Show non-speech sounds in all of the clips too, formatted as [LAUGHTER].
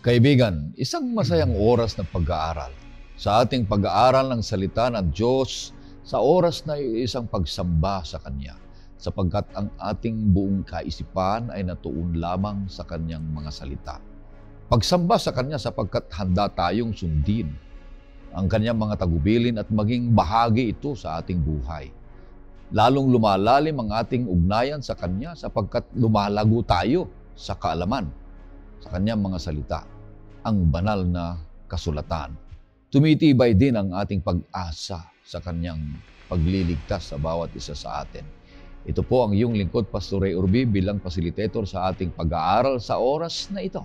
Kaibigan, isang masayang oras ng pag-aaral. Sa ating pag-aaral ng salita ng Diyos, sa oras na isang pagsamba sa Kanya, sapagkat ang ating buong kaisipan ay natuon lamang sa Kanyang mga salita. Pagsamba sa Kanya sapagkat handa tayong sundin ang Kanyang mga tagubilin at maging bahagi ito sa ating buhay. Lalong lumalalim ang ating ugnayan sa Kanya sapagkat lumalago tayo sa kaalaman sa kanyang mga salita ang banal na kasulatan. Tumitibay din ang ating pag-asa sa kanyang pagliligtas sa bawat isa sa atin. Ito po ang iyong lingkod, Pastor Ray Urbi, bilang facilitator sa ating pag-aaral sa oras na ito.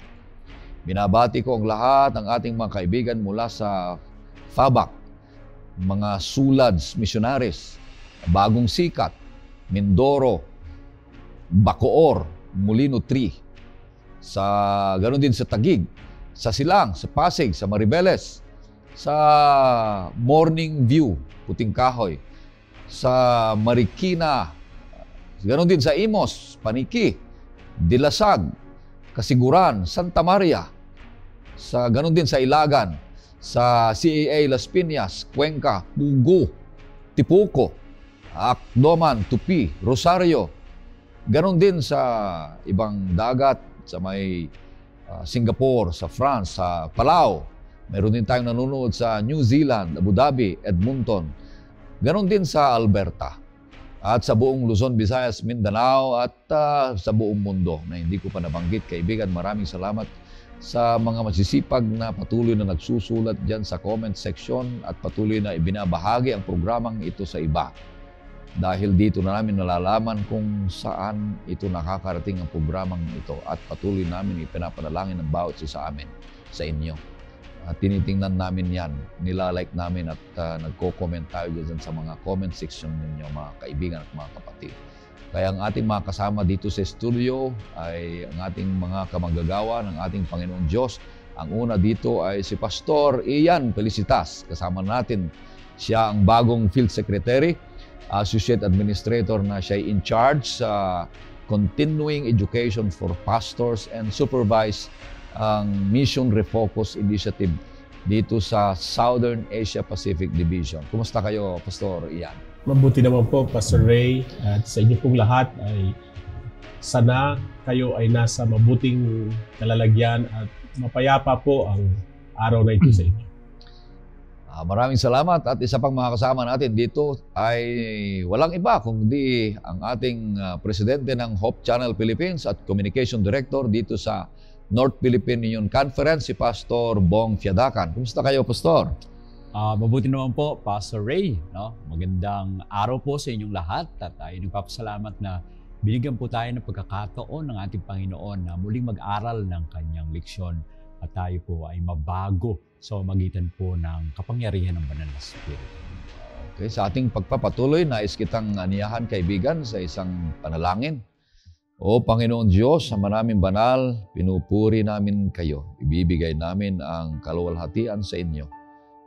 Binabati ko ang lahat ng ating mga kaibigan mula sa Fabak, mga sulads, missionaries, Bagong Sikat, Mindoro, Bacoor, Molino 3, sa, ganoon din sa Tagig, sa Silang, sa Pasig, sa Maribeles, sa Morning View, Puting Kahoy, sa Marikina, ganoon din sa Imos, Paniki, Dilasag, Kasiguran, Santa Maria, sa ganoon din sa Ilagan, sa CAA Las Piñas, Cuenca, Pugo, Tipuco, Akdoman, Tupi, Rosario, ganoon din sa ibang dagat, sa may Ah, Singapore, sa France, sa Palau. Meron din tayong nanonood sa New Zealand, Abu Dhabi, Edmonton. Ganon din sa Alberta. At sa buong Luzon, Visayas, Mindanao at uh, sa buong mundo na hindi ko pa nabanggit. Kaibigan, maraming salamat sa mga masisipag na patuloy na nagsusulat dyan sa comment section at patuloy na ibinabahagi ang programang ito sa iba. Dahil dito na namin nalalaman kung saan ito nakakarating ang programang ito at patuloy namin ipinapanalangin ng bawat isa sa amin, sa inyo. At tinitingnan namin yan, nilalike namin at uh, nagko-comment tayo dyan sa mga comment section ninyo mga kaibigan at mga kapatid. Kaya ang ating mga kasama dito sa studio ay ang ating mga kamagagawa ng ating Panginoong Diyos. Ang una dito ay si Pastor Ian Felicitas. Kasama natin siya ang bagong field secretary associate administrator na siya in charge sa continuing education for pastors and supervise ang Mission Refocus Initiative dito sa Southern Asia Pacific Division. Kumusta kayo, Pastor Ian? Mabuti naman po, Pastor Ray, at sa inyo pong lahat ay sana kayo ay nasa mabuting kalalagyan at mapayapa po ang araw na ito sa inyo. Ah, maraming salamat at isa pang mga kasama natin dito ay walang iba kundi ang ating uh, presidente ng Hope Channel Philippines at Communication Director dito sa North Philippine Union Conference, si Pastor Bong Fiadakan. Kumusta kayo, Pastor? Uh, mabuti naman po, Pastor Ray. No? Magandang araw po sa inyong lahat at tayo nagpapasalamat na binigyan po tayo ng pagkakataon ng ating Panginoon na muling mag-aral ng kanyang leksyon at tayo po ay mabago sa magitan po ng kapangyarihan ng Banal na Espiritu. Okay, sa ating pagpapatuloy, nais kitang aniyahan kaibigan sa isang panalangin. O Panginoon Diyos, sa maraming banal, pinupuri namin kayo. Ibibigay namin ang kaluwalhatian sa inyo.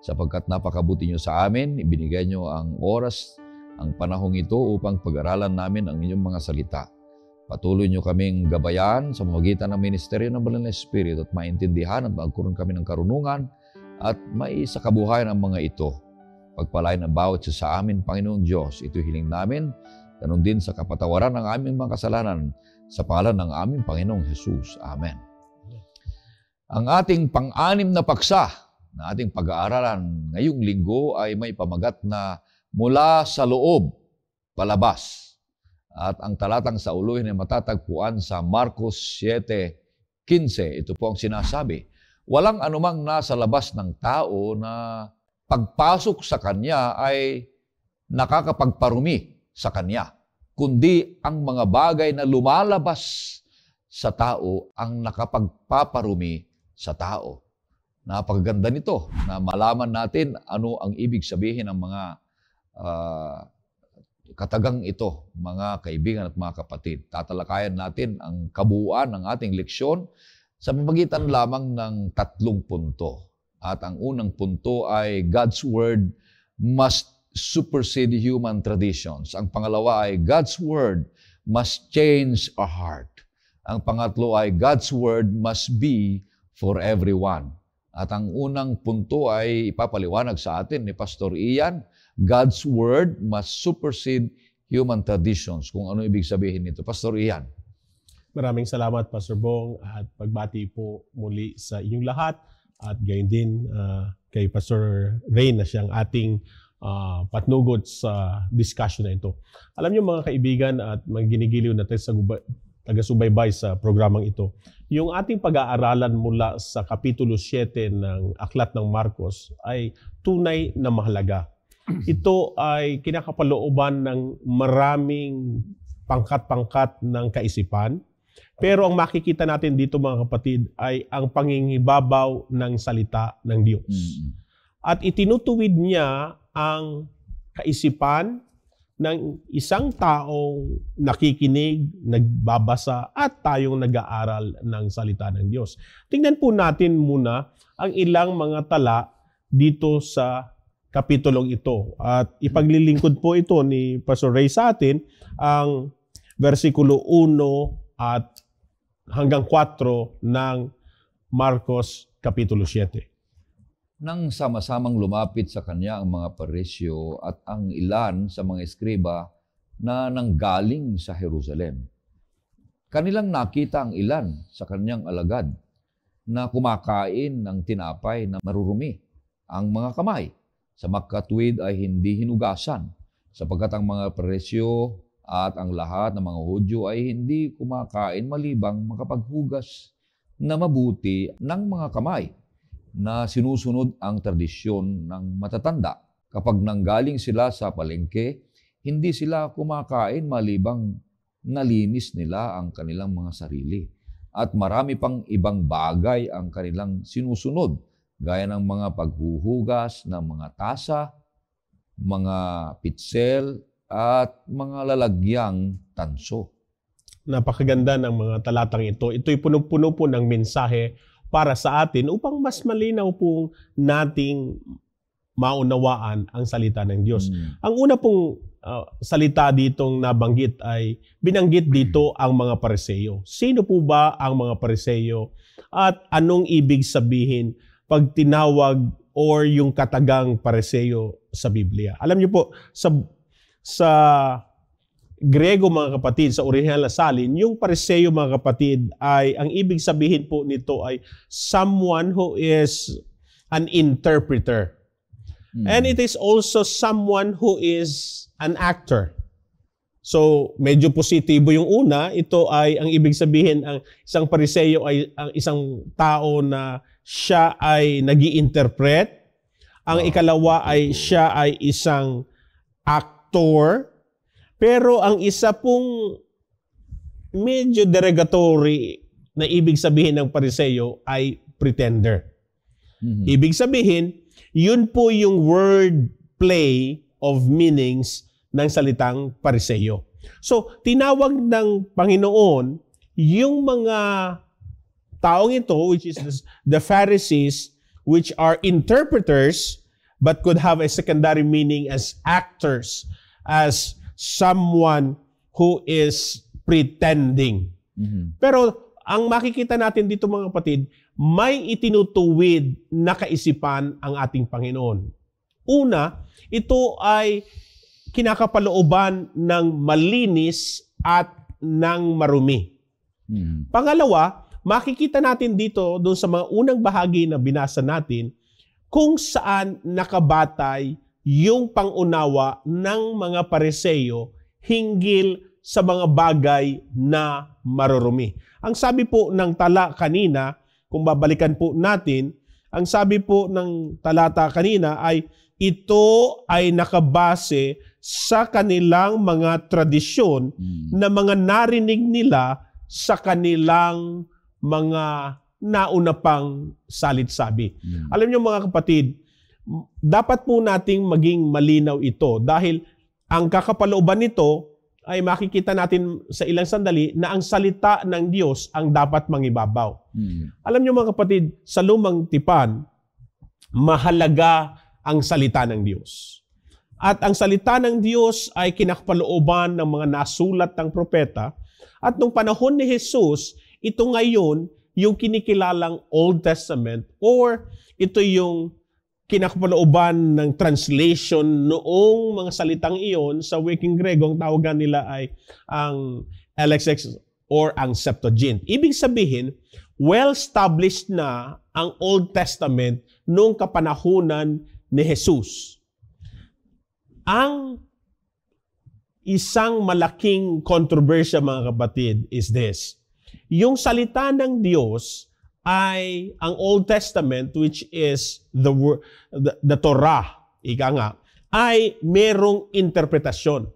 Sapagkat napakabuti nyo sa amin, ibinigay nyo ang oras, ang panahong ito upang pag-aralan namin ang inyong mga salita. Patuloy nyo kaming gabayan sa magitan ng Ministeryo ng Banal na Espiritu at maintindihan at magkaroon kami ng karunungan at may sa kabuhayan ang mga ito. Pagpalain ang bawat sa, sa amin, Panginoong Diyos. Ito hiling namin, ganun din sa kapatawaran ng aming mga kasalanan sa pangalan ng aming Panginoong Jesus. Amen. Ang ating pang-anim na paksa na ating pag-aaralan ngayong linggo ay may pamagat na mula sa loob, palabas. At ang talatang sa uluhin ay matatagpuan sa Marcos 7.15. Ito po ang sinasabi walang anumang nasa labas ng tao na pagpasok sa kanya ay nakakapagparumi sa kanya, kundi ang mga bagay na lumalabas sa tao ang nakapagpaparumi sa tao. Napakaganda nito na malaman natin ano ang ibig sabihin ng mga uh, katagang ito, mga kaibigan at mga kapatid. Tatalakayan natin ang kabuuan ng ating leksyon sa pamagitan lamang ng tatlong punto. At ang unang punto ay God's Word must supersede human traditions. Ang pangalawa ay God's Word must change a heart. Ang pangatlo ay God's Word must be for everyone. At ang unang punto ay ipapaliwanag sa atin ni Pastor Ian, God's Word must supersede human traditions. Kung ano ibig sabihin nito. Pastor Ian. Maraming salamat Pastor Bong at pagbati po muli sa inyong lahat at gayon din uh, kay Pastor Ray na siyang ating uh, ah, patnugod sa discussion na ito. Alam niyo mga kaibigan at mga ginigiliw natin sa taga-subaybay sa programang ito, yung ating pag-aaralan mula sa Kapitulo 7 ng Aklat ng Marcos ay tunay na mahalaga. Ito ay kinakapalooban ng maraming pangkat-pangkat ng kaisipan, pero ang makikita natin dito mga kapatid ay ang pangingibabaw ng salita ng Diyos. Mm-hmm. At itinutuwid niya ang kaisipan ng isang taong nakikinig, nagbabasa, at tayong nag-aaral ng salita ng Diyos. Tingnan po natin muna ang ilang mga tala dito sa kapitulong ito. At ipaglilingkod po ito ni Pastor Ray sa atin ang versikulo 1 at hanggang 4 ng Marcos Kapitulo 7. Nang sama-samang lumapit sa kanya ang mga parisyo at ang ilan sa mga eskriba na nanggaling sa Jerusalem. Kanilang nakita ang ilan sa kanyang alagad na kumakain ng tinapay na marurumi ang mga kamay. Sa makatwid ay hindi hinugasan sapagkat ang mga parisyo at ang lahat ng mga Hudyo ay hindi kumakain malibang makapaghugas na mabuti ng mga kamay na sinusunod ang tradisyon ng matatanda. Kapag nanggaling sila sa palengke, hindi sila kumakain malibang nalinis nila ang kanilang mga sarili. At marami pang ibang bagay ang kanilang sinusunod, gaya ng mga paghuhugas ng mga tasa, mga pitsel, at mga lalagyang tanso. Napakaganda ng mga talatang ito. Ito'y punong-puno po ng mensahe para sa atin upang mas malinaw pong nating maunawaan ang salita ng Diyos. Mm. Ang una pong uh, salita ditong nabanggit ay binanggit dito mm. ang mga pareseyo. Sino po ba ang mga pareseyo at anong ibig sabihin pag tinawag or yung katagang pareseyo sa Biblia? Alam niyo po, sa sa Grego mga kapatid, sa original na salin, yung pariseyo mga kapatid ay, ang ibig sabihin po nito ay someone who is an interpreter. Hmm. And it is also someone who is an actor. So, medyo positibo yung una. Ito ay, ang ibig sabihin, ang isang pariseyo ay ang isang tao na siya ay nag interpret Ang ah, ikalawa ay siya ay isang actor factor, pero ang isa pong medyo derogatory na ibig sabihin ng pariseyo ay pretender. Mm-hmm. Ibig sabihin, yun po yung word play of meanings ng salitang pariseyo. So, tinawag ng Panginoon yung mga taong ito, which is the Pharisees, which are interpreters but could have a secondary meaning as actors as someone who is pretending. Mm-hmm. Pero ang makikita natin dito mga kapatid, may itinutuwid na kaisipan ang ating Panginoon. Una, ito ay kinakapalooban ng malinis at ng marumi. Mm-hmm. Pangalawa, makikita natin dito doon sa mga unang bahagi na binasa natin kung saan nakabatay yung pangunawa ng mga pareseyo hinggil sa mga bagay na marurumi. Ang sabi po ng tala kanina, kung babalikan po natin, ang sabi po ng talata kanina ay ito ay nakabase sa kanilang mga tradisyon mm. na mga narinig nila sa kanilang mga nauna pang salit-sabi. Mm. Alam niyo mga kapatid, dapat po nating maging malinaw ito dahil ang kakapalooban nito ay makikita natin sa ilang sandali na ang salita ng Diyos ang dapat mangibabaw. Hmm. Alam niyo mga kapatid, sa lumang tipan, mahalaga ang salita ng Diyos. At ang salita ng Diyos ay kinakapalooban ng mga nasulat ng propeta. At nung panahon ni Jesus, ito ngayon yung kinikilalang Old Testament or ito yung kinakapalooban ng translation noong mga salitang iyon sa wikang Grego, ang tawagan nila ay ang LXX or ang Septuagint. Ibig sabihin, well-established na ang Old Testament noong kapanahunan ni Jesus. Ang isang malaking kontrobersya mga kapatid is this. Yung salita ng Diyos ay ang Old Testament which is the the, the Torah, ika nga, ay merong interpretasyon.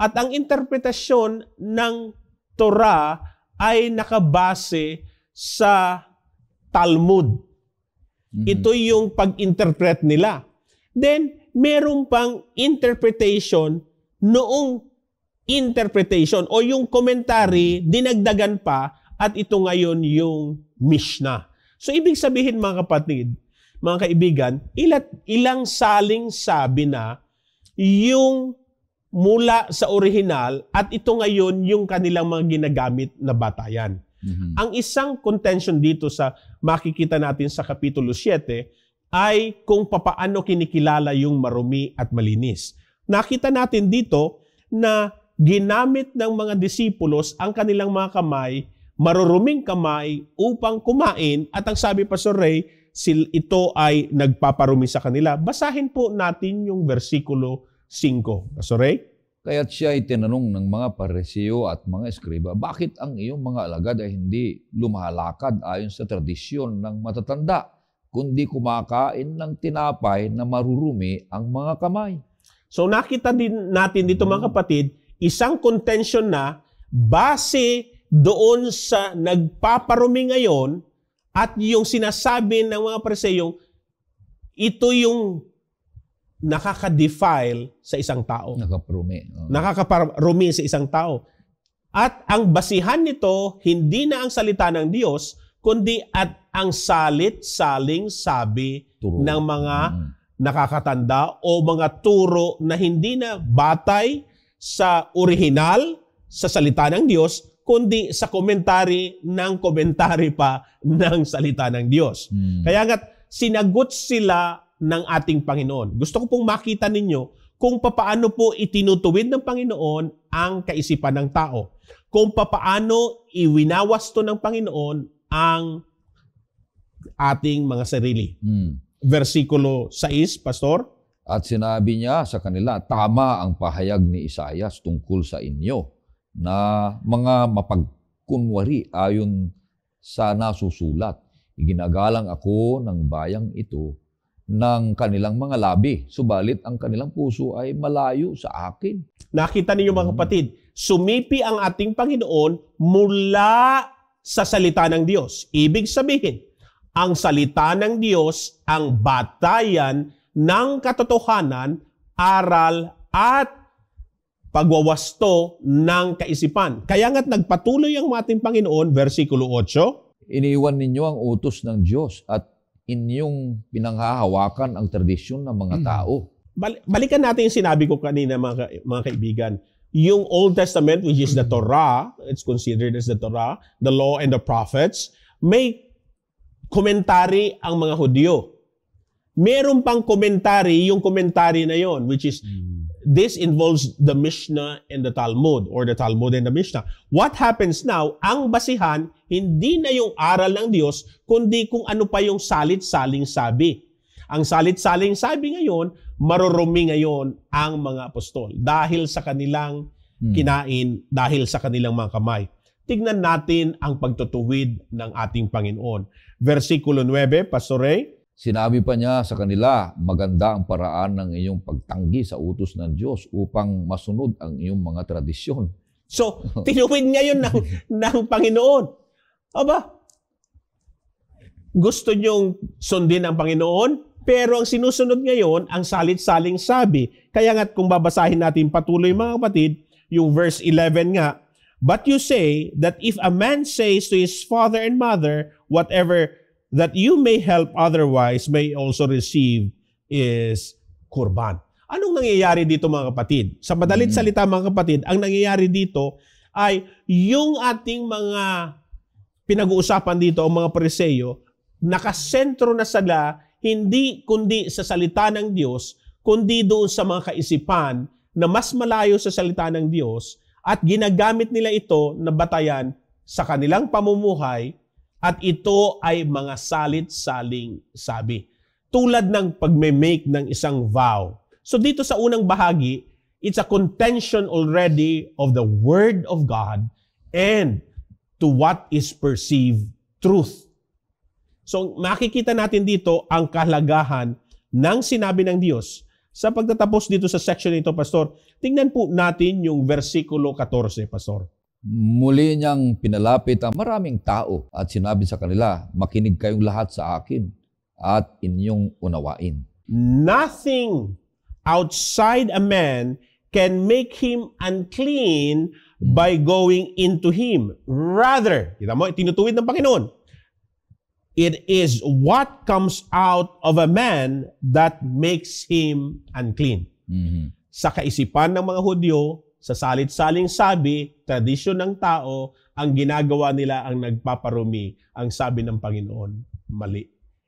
At ang interpretasyon ng Torah ay nakabase sa Talmud. Mm-hmm. Ito yung pag-interpret nila. Then, meron pang interpretation noong interpretation o yung commentary dinagdagan pa at ito ngayon yung Mishnah. So ibig sabihin mga kapatid, mga kaibigan, ilat, ilang saling sabi na yung mula sa orihinal at ito ngayon yung kanilang mga ginagamit na batayan. Mm-hmm. Ang isang contention dito sa makikita natin sa Kapitulo 7 ay kung papaano kinikilala yung marumi at malinis. Nakita natin dito na ginamit ng mga disipulos ang kanilang mga kamay maruruming kamay upang kumain at ang sabi pa sa Ray, sil ito ay nagpaparumi sa kanila. Basahin po natin yung versikulo 5. Pastor Ray? Kaya't siya ay tinanong ng mga paresiyo at mga eskriba, bakit ang iyong mga alagad ay hindi lumalakad ayon sa tradisyon ng matatanda, kundi kumakain ng tinapay na marurumi ang mga kamay? So nakita din natin dito mga kapatid, isang contention na base doon sa nagpaparumi ngayon at yung sinasabi ng mga preseyong, ito yung nakaka-defile sa isang tao. Nakaparumi. Oh. Nakakaparumi sa isang tao. At ang basihan nito, hindi na ang salita ng Diyos, kundi at ang salit-saling sabi turo. ng mga mm. nakakatanda o mga turo na hindi na batay sa orihinal, sa salita ng Diyos, kundi sa komentary ng komentary pa ng salita ng Diyos. Hmm. Kaya nga, sinagot sila ng ating Panginoon. Gusto ko pong makita ninyo kung papaano po itinutuwid ng Panginoon ang kaisipan ng tao. Kung papaano iwinawasto ng Panginoon ang ating mga sarili. Hmm. Versikulo 6, Pastor. At sinabi niya sa kanila, tama ang pahayag ni Isaias tungkol sa inyo na mga mapagkunwari ayon sa nasusulat. Iginagalang ako ng bayang ito ng kanilang mga labi, subalit ang kanilang puso ay malayo sa akin. Nakita ninyo mga hmm. kapatid, sumipi ang ating Panginoon mula sa salita ng Diyos. Ibig sabihin, ang salita ng Diyos ang batayan ng katotohanan, aral at pagwawasto ng kaisipan. Kaya nga't nagpatuloy ang ating Panginoon, versikulo 8, Iniiwan ninyo ang utos ng Diyos at inyong pinanghahawakan ang tradisyon ng mga mm. tao. Bal- balikan natin yung sinabi ko kanina mga, ka- mga kaibigan. Yung Old Testament, which is the mm. Torah, it's considered as the Torah, the law and the prophets, may komentary ang mga Hudyo. Meron pang komentary yung komentary na yon which is mm this involves the Mishnah and the Talmud or the Talmud and the Mishnah. What happens now, ang basihan, hindi na yung aral ng Diyos, kundi kung ano pa yung salit-saling sabi. Ang salit-saling sabi ngayon, marurumi ngayon ang mga apostol dahil sa kanilang hmm. kinain, dahil sa kanilang mga kamay. Tignan natin ang pagtutuwid ng ating Panginoon. Versikulo 9, Pastor Ray. Sinabi pa niya sa kanila, maganda ang paraan ng iyong pagtanggi sa utos ng Diyos upang masunod ang iyong mga tradisyon. So, [LAUGHS] tinuwid niya yun ng, ng Panginoon. Aba, gusto niyong sundin ang Panginoon, pero ang sinusunod ngayon, ang salit-saling sabi. Kaya nga't kung babasahin natin patuloy mga kapatid, yung verse 11 nga, But you say that if a man says to his father and mother, whatever that you may help otherwise may also receive is kurban. Anong nangyayari dito mga kapatid? Sa madalit mm. salita mga kapatid, ang nangyayari dito ay yung ating mga pinag-uusapan dito ang mga preseyo, nakasentro na sila hindi kundi sa salita ng Diyos, kundi doon sa mga kaisipan na mas malayo sa salita ng Diyos at ginagamit nila ito na batayan sa kanilang pamumuhay at ito ay mga salit-saling sabi. Tulad ng pagme-make ng isang vow. So dito sa unang bahagi, it's a contention already of the Word of God and to what is perceived truth. So makikita natin dito ang kalagahan ng sinabi ng Diyos. Sa pagtatapos dito sa section nito, Pastor, tingnan po natin yung versikulo 14, Pastor. Muli niyang pinalapit ang maraming tao at sinabi sa kanila, makinig kayong lahat sa akin at inyong unawain. Nothing outside a man can make him unclean by going into him. Rather, kita mo, tinutuwid ng Panginoon, it is what comes out of a man that makes him unclean. Mm-hmm. Sa kaisipan ng mga Hudyo, sa salit-saling sabi, tradisyon ng tao, ang ginagawa nila ang nagpaparumi. Ang sabi ng Panginoon, mali.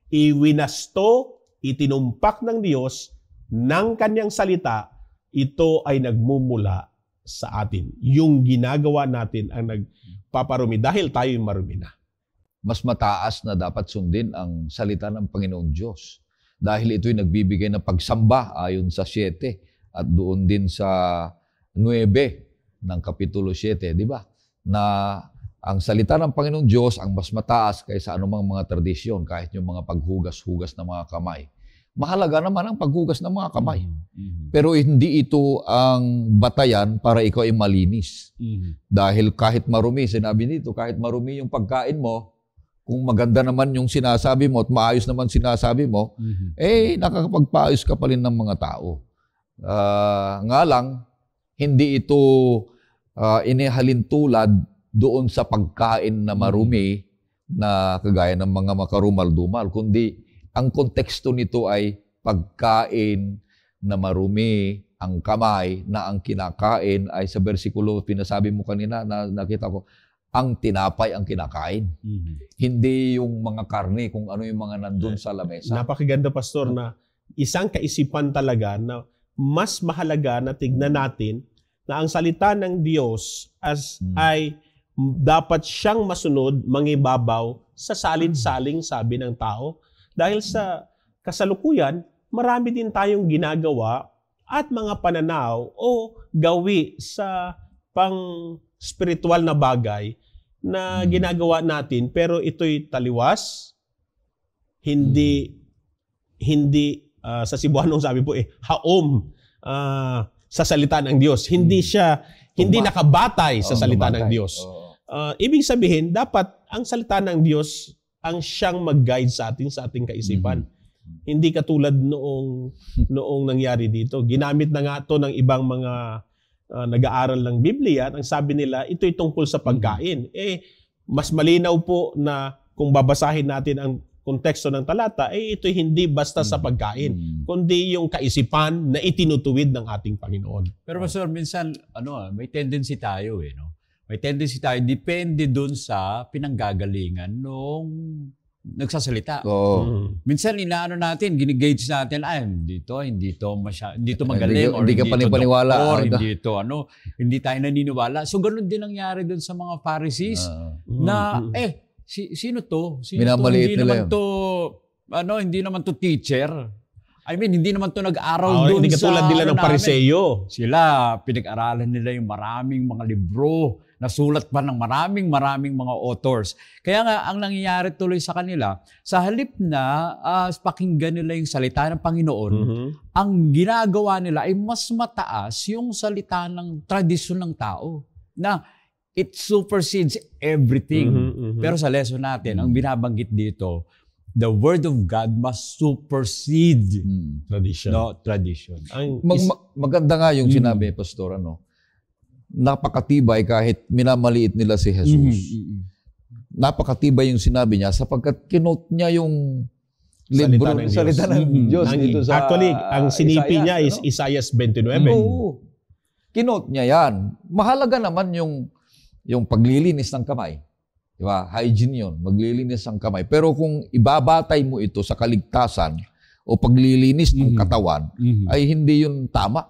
Iwinasto, itinumpak ng Diyos ng kanyang salita, ito ay nagmumula sa atin. Yung ginagawa natin ang nagpaparumi dahil tayo marumi na. Mas mataas na dapat sundin ang salita ng Panginoon Diyos dahil ito'y nagbibigay ng pagsamba ayon sa 7 at doon din sa 9 ng Kapitulo 7, di ba? Na ang salita ng Panginoong Diyos ang mas mataas kaysa anumang mga tradisyon, kahit yung mga paghugas-hugas ng mga kamay. Mahalaga naman ang paghugas ng mga kamay. Mm-hmm. Pero hindi ito ang batayan para ikaw ay malinis. Mm-hmm. Dahil kahit marumi, sinabi nito, kahit marumi yung pagkain mo, kung maganda naman yung sinasabi mo at maayos naman sinasabi mo, mm-hmm. eh nakakapagpaayos ka pa rin ng mga tao. Uh, nga lang, hindi ito uh, ah, inihalin tulad doon sa pagkain na mm-hmm. marumi na kagaya ng mga makarumal-dumal, kundi ang konteksto nito ay pagkain na marumi ang kamay na ang kinakain ay sa bersikulo pinasabi mo kanina na nakita ko ang tinapay ang kinakain. Mm-hmm. Hindi yung mga karne kung ano yung mga nandun sa lamesa. Napakaganda pastor na isang kaisipan talaga na mas mahalaga na tignan natin na ang salita ng Diyos as hmm. ay dapat siyang masunod mangibabaw sa salin-saling sabi ng tao dahil sa kasalukuyan marami din tayong ginagawa at mga pananaw o gawi sa pang spiritual na bagay na hmm. ginagawa natin pero ito'y taliwas hindi hmm. hindi uh, sa Cebuano sabi po eh haom uh, sa salita ng Diyos. Hindi hmm. siya hindi nakabatay sa salita ng Diyos. Uh, ibig sabihin, dapat ang salita ng Diyos ang siyang mag-guide sa atin sa ating kaisipan. Mm-hmm. Hindi katulad noong [LAUGHS] noong nangyari dito. Ginamit na nga 'to ng ibang mga uh, nag-aaral ng Biblia at ang sabi nila, ito'y tungkol sa pagkain. Mm-hmm. Eh mas malinaw po na kung babasahin natin ang konteksto ng talata, ay eh, ito hindi basta sa mm. pagkain, mm. kundi yung kaisipan na itinutuwid ng ating Panginoon. Pero Pastor, minsan ano, ah, may tendency tayo eh, no? May tendency tayo, depende doon sa pinanggagalingan nung nagsasalita. Oo. Mm. Minsan inaano natin, ginigauge natin, ay hindi to, hindi to masya, hindi to magaling hindi, or hindi, hindi ka panipaniwala or ano? hindi to ano, hindi tayo naniniwala. So ganun din nangyari doon sa mga Pharisees uh, na mm-hmm. eh si, sino to? Sino Minamaliit to? Hindi nila naman yun. to, ano, hindi naman to teacher. I mean, hindi naman to nag-aral oh, ah, doon hindi sa... Hindi katulad nila ng ano pariseyo. Sila, pinag-aralan nila yung maraming mga libro, nasulat pa ng maraming maraming mga authors. Kaya nga, ang nangyayari tuloy sa kanila, sa halip na uh, pakinggan nila yung salita ng Panginoon, mm-hmm. ang ginagawa nila ay mas mataas yung salita ng tradisyon ng tao. Na it supersedes everything. Mm-hmm, mm-hmm. Pero sa lesson natin, ang binabanggit dito, the word of God must supersede mm. tradition. No, tradition. Ang, Mag- is, maganda nga yung mm. sinabi ni Pastor ano. Napakatibay kahit minamaliit nila si Jesus. Mm-hmm, mm-hmm. Napakatibay yung sinabi niya sapagkat kinot niya yung libro salita ng, salita ng mm-hmm. Diyos, mm-hmm. dito sa Actually, ang sinipi Isaiah, niya is no? Isaiah 29. Oo. Kinot niya yan. Mahalaga naman yung yung paglilinis ng kamay. Di ba? Hygiene yun. Maglilinis ng kamay. Pero kung ibabatay mo ito sa kaligtasan o paglilinis ng mhm. katawan, mm-hmm. ay hindi yun tama.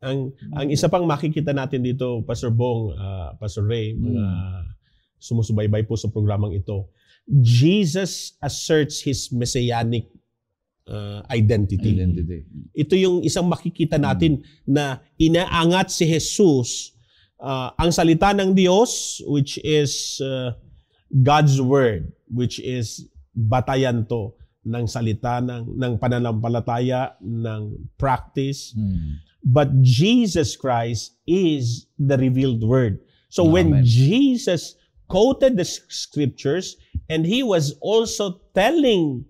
Ang ang isa pang makikita natin dito, Pastor Bong, uh, Pastor Ray, mhm. mga mm. sumusubaybay po sa programang ito, Jesus asserts his messianic uh, identity. identity. Ito yung isang makikita natin mm. na inaangat si Jesus uh, ang salita ng Diyos, which is uh, God's Word, which is batayan to ng salita, ng, ng pananampalataya, ng practice. Hmm. But Jesus Christ is the revealed Word. So Amen. when Jesus quoted the scriptures and he was also telling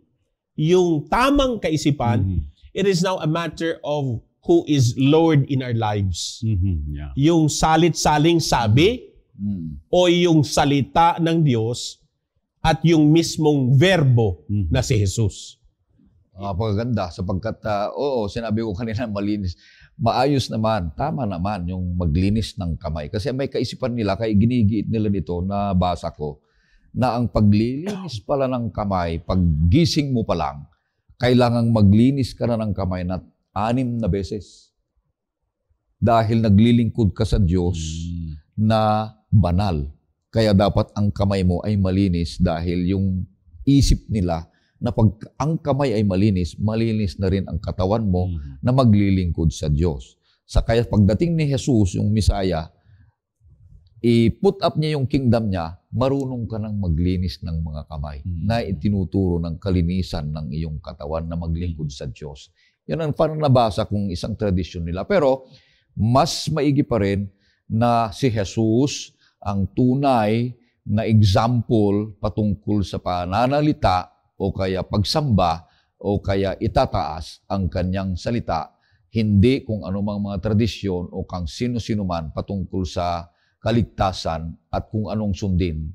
yung tamang kaisipan, mm-hmm. it is now a matter of who is Lord in our lives. Mm-hmm, yeah. Yung salit-saling sabi mm-hmm. o yung salita ng Diyos at yung mismong verbo mm-hmm. na si Jesus. Napakaganda sapagkat uh, oo, sinabi ko kanina malinis. Maayos naman, tama naman yung maglinis ng kamay. Kasi may kaisipan nila, kaya ginigiit nila nito na basa ko, na ang paglilinis pala ng kamay, paggising mo pa lang, kailangang maglinis ka na ng kamay na anim na beses. Dahil naglilingkod ka sa Diyos mm. na banal. Kaya dapat ang kamay mo ay malinis dahil yung isip nila na pag ang kamay ay malinis, malinis na rin ang katawan mo mm. na maglilingkod sa Diyos. Sa kaya pagdating ni Jesus, yung Misaya, i-put up niya yung kingdom niya, marunong ka nang maglinis ng mga kamay mm. na itinuturo ng kalinisan ng iyong katawan na maglingkod sa Diyos. Yan ang parang nabasa kong isang tradisyon nila. Pero mas maigi pa rin na si Jesus ang tunay na example patungkol sa pananalita o kaya pagsamba o kaya itataas ang kanyang salita, hindi kung anumang mga tradisyon o kang sino-sino man patungkol sa kaligtasan at kung anong sundin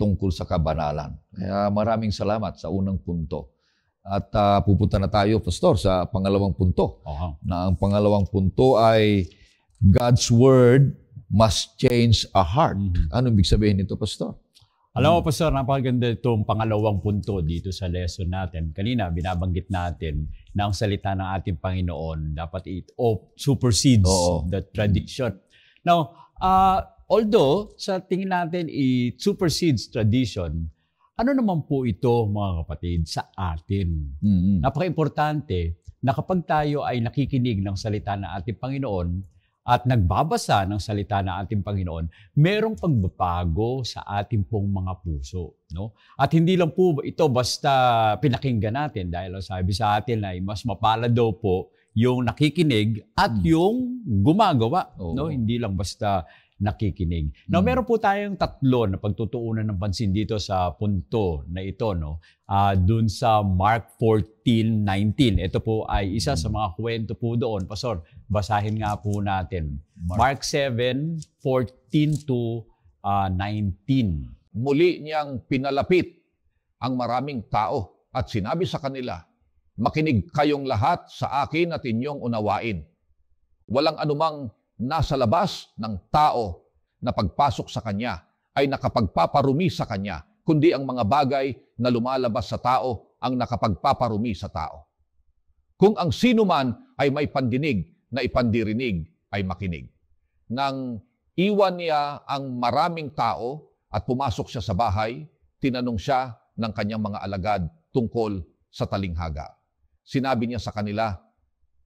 tungkol sa kabanalan. Kaya maraming salamat sa unang punto. At uh, pupunta na tayo, Pastor, sa pangalawang punto. Uh-huh. Na ang pangalawang punto ay God's Word must change a heart. Mm-hmm. Ano ibig sabihin nito, Pastor? Alam mo, Pastor, napakaganda itong pangalawang punto dito sa lesson natin. Kanina, binabanggit natin na ang salita ng ating Panginoon dapat it oh, supersedes Oo. the tradition. Now, uh, although sa tingin natin it supersedes tradition, ano naman po ito, mga kapatid, sa atin? Mm-hmm. Napaka-importante na kapag tayo ay nakikinig ng salita ng ating Panginoon at nagbabasa ng salita ng ating Panginoon, merong pagbabago sa ating pong mga puso. No? At hindi lang po ito basta pinakinggan natin dahil sabi sa atin ay mas mapalad daw po yung nakikinig at hmm. yung gumagawa. Oo. No? Hindi lang basta nakikinig. Now, mm. meron po tayong tatlo na pagtutuunan ng pansin dito sa punto na ito, no? Uh, dun sa Mark 14:19. Ito po ay isa sa mm. mga kwento po doon. Pastor, basahin nga po natin. Mark, 7:14 to uh, ah, 19. Muli niyang pinalapit ang maraming tao at sinabi sa kanila, Makinig kayong lahat sa akin at inyong unawain. Walang anumang nasa labas ng tao na pagpasok sa kanya ay nakapagpaparumi sa kanya, kundi ang mga bagay na lumalabas sa tao ang nakapagpaparumi sa tao. Kung ang sino man ay may pandinig na ipandirinig ay makinig. Nang iwan niya ang maraming tao at pumasok siya sa bahay, tinanong siya ng kanyang mga alagad tungkol sa talinghaga. Sinabi niya sa kanila,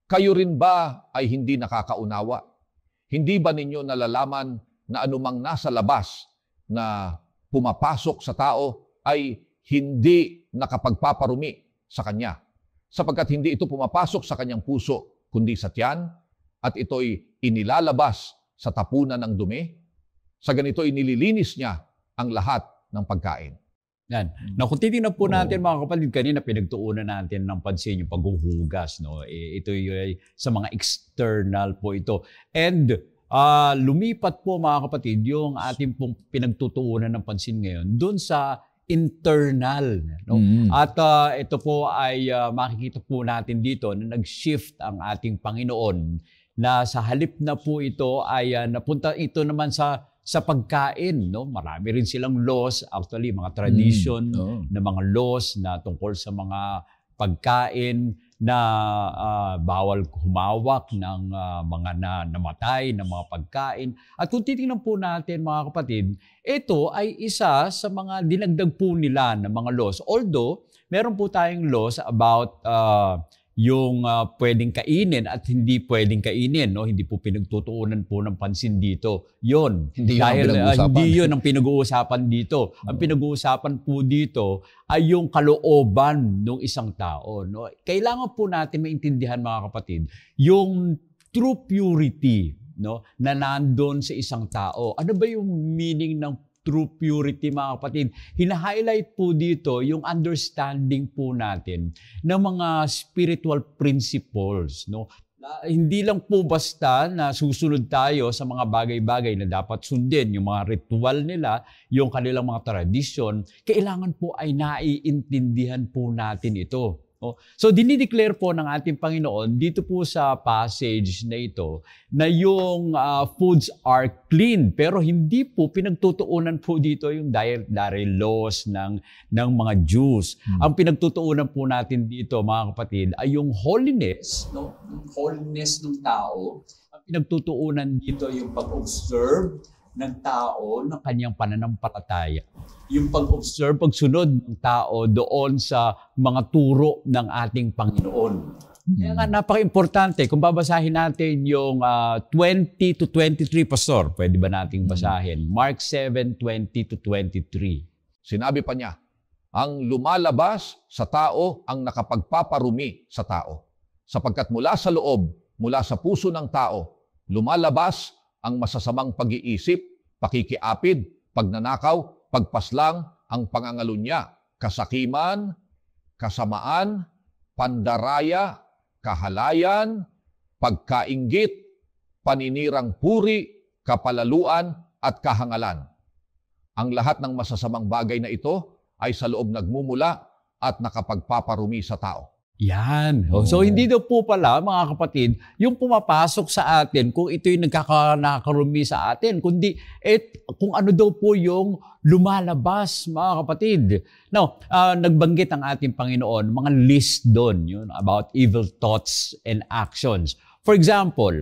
Kayo rin ba ay hindi nakakaunawa? Hindi ba ninyo nalalaman na anumang nasa labas na pumapasok sa tao ay hindi nakapagpaparumi sa kanya? Sapagkat hindi ito pumapasok sa kanyang puso, kundi sa tiyan, at ito'y inilalabas sa tapunan ng dumi. Sa ganito inililinis niya ang lahat ng pagkain. Yan. Hmm. Na kung titingnan po natin mga kapatid, kanina pinagtuunan natin ng pansin yung paghuhugas. No? Eh, ito yung sa mga external po ito. And uh, lumipat po mga kapatid yung ating pong pinagtutuunan ng pansin ngayon doon sa internal. No? Mm-hmm. At uh, ito po ay uh, makikita po natin dito na nag-shift ang ating Panginoon na sa halip na po ito ay uh, napunta ito naman sa sa pagkain, no? Marami rin silang laws, actually mga hmm. tradition mm. oh. na mga laws na tungkol sa mga pagkain na uh, bawal humawak ng uh, mga na, namatay na mga pagkain. At kung titingnan po natin mga kapatid, ito ay isa sa mga dinagdag po nila ng mga laws. Although, meron po tayong laws about uh, yung uh, pwedeng kainin at hindi pwedeng kainin no hindi po pinagtutuunan po ng pansin dito yon hindi dahil ah, yun uh, hindi yon ang pinag-uusapan dito ang pinag-uusapan po dito ay yung kalooban ng isang tao no kailangan po natin maintindihan mga kapatid yung true purity no na nandoon sa isang tao ano ba yung meaning ng true purity mga kapatid. Hina-highlight po dito yung understanding po natin ng mga spiritual principles, no? Uh, hindi lang po basta na susunod tayo sa mga bagay-bagay na dapat sundin, yung mga ritual nila, yung kanilang mga tradisyon, kailangan po ay naiintindihan po natin ito. Oh. So dinideclare po ng ating Panginoon dito po sa passage na ito na yung uh, foods are clean pero hindi po pinagtutuunan po dito yung dietary laws ng ng mga Jews. Hmm. Ang pinagtutuunan po natin dito mga kapatid ay yung holiness, no, yung holiness ng tao. Ang pinagtutuunan dito yung pag-observe ng tao ng kanyang pananampalataya. Yung pag-observe, pagsunod ng tao doon sa mga turo ng ating Panginoon. Hmm. Kaya nga napaka-importante kung babasahin natin yung uh, ah, 20 to 23 pastor, pwede ba nating hmm. basahin? Hmm. Mark 7:20 to 23. Sinabi pa niya, ang lumalabas sa tao ang nakapagpaparumi sa tao. Sapagkat mula sa loob, mula sa puso ng tao, lumalabas ang masasamang pag-iisip, pakikiapid, pagnanakaw, pagpaslang, ang pangangalunya, kasakiman, kasamaan, pandaraya, kahalayan, pagkaingit, paninirang puri, kapalaluan, at kahangalan. Ang lahat ng masasamang bagay na ito ay sa loob nagmumula at nakapagpaparumi sa tao. Yan. Oh. So hindi daw po pala mga kapatid, yung pumapasok sa atin kung ito yung nagkakarumi sa atin, kundi et, kung ano daw po yung lumalabas mga kapatid. Now, uh, ah, nagbanggit ang ating Panginoon mga list doon yun about evil thoughts and actions. For example,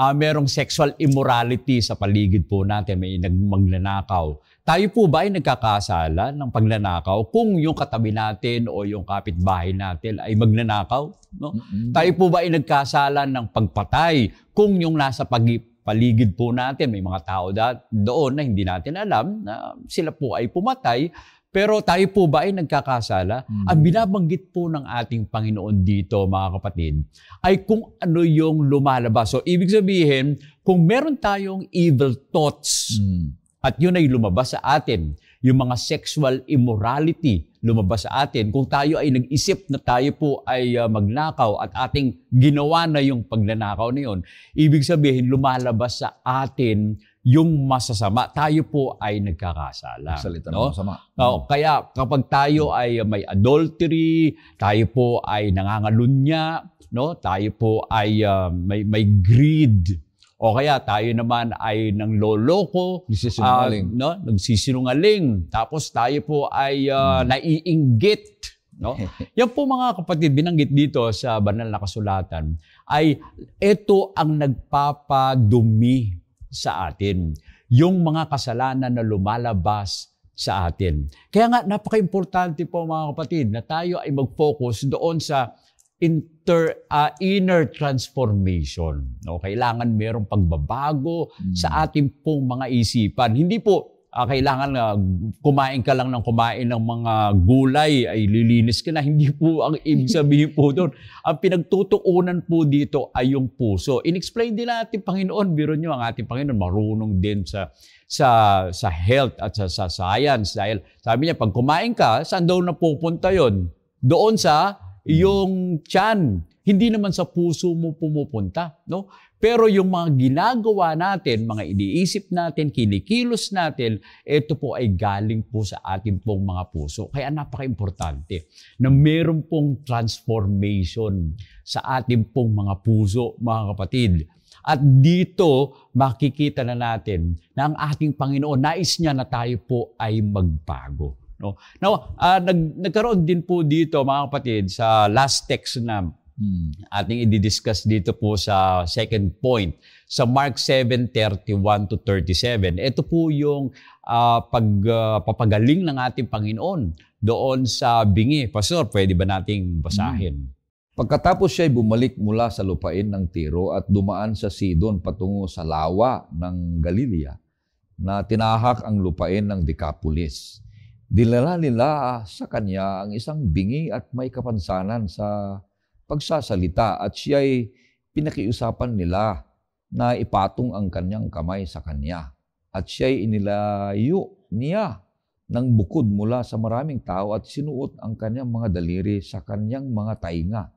uh, merong sexual immorality sa paligid po natin, may nagmagnanakaw. Tayo po ba ay nagkakasala ng paglanakaw kung yung katabi natin o yung kapitbahay natin ay magnanakaw? No? Mm-hmm. Tayo po ba ay nagkasala ng pagpatay kung yung nasa pag- paligid po natin, may mga tao da- doon na hindi natin alam na sila po ay pumatay, pero tayo po ba ay nagkakasala? Mm-hmm. Ang binabanggit po ng ating Panginoon dito, mga kapatid, ay kung ano yung lumalabas. So, ibig sabihin, kung meron tayong evil thoughts, mm-hmm at yun ay lumabas sa atin. Yung mga sexual immorality lumabas sa atin. Kung tayo ay nag-isip na tayo po ay uh, magnakaw at ating ginawa na yung pagnanakaw na yun, ibig sabihin lumalabas sa atin yung masasama, tayo po ay nagkakasala. Salita no? masama. No, kaya kapag tayo ay may adultery, tayo po ay nangangalunya, no? tayo po ay uh, may, may greed, o kaya tayo naman ay nang loloko, nagsisinungaling. Uh, no? nagsisinungaling. Tapos tayo po ay uh, hmm. naiinggit. No? [LAUGHS] Yan po mga kapatid, binanggit dito sa banal na kasulatan, ay ito ang nagpapadumi sa atin. Yung mga kasalanan na lumalabas sa atin. Kaya nga, napaka-importante po mga kapatid na tayo ay mag-focus doon sa inter, uh, inner transformation. No? Kailangan merong pagbabago mm. sa ating pong mga isipan. Hindi po uh, kailangan uh, kumain ka lang ng kumain ng mga gulay, ay lilinis ka na. Hindi po ang ibig sabihin po doon. [LAUGHS] Ang pinagtutuunan po dito ay yung puso. Inexplain din natin, Panginoon, biro niyo ang ating Panginoon, marunong din sa sa sa health at sa, sa science dahil sabi niya pag kumain ka saan daw napupunta yon doon sa Mm. yung tiyan, hindi naman sa puso mo pumupunta, no? Pero yung mga ginagawa natin, mga iniisip natin, kinikilos natin, ito po ay galing po sa ating pong mga puso. Kaya napaka-importante na meron pong transformation sa ating pong mga puso, mga kapatid. At dito, makikita na natin na ang ating Panginoon, nais niya na tayo po ay magbago. No? Now, uh, nag, nagkaroon din po dito mga kapatid sa last text na hmm. ating i-discuss dito po sa second point sa Mark 7:31 to 37. Ito po yung uh, ah, pagpapagaling ah, uh, ng ating Panginoon doon sa bingi. Pastor, pwede ba nating basahin? Hmm. Pagkatapos siya'y bumalik mula sa lupain ng Tiro at dumaan sa Sidon patungo sa lawa ng Galilea na tinahak ang lupain ng Decapolis Dinala nila sa kanya ang isang bingi at may kapansanan sa pagsasalita at siya'y pinakiusapan nila na ipatong ang kanyang kamay sa kanya. At siya'y inilayo niya ng bukod mula sa maraming tao at sinuot ang kanyang mga daliri sa kanyang mga tainga.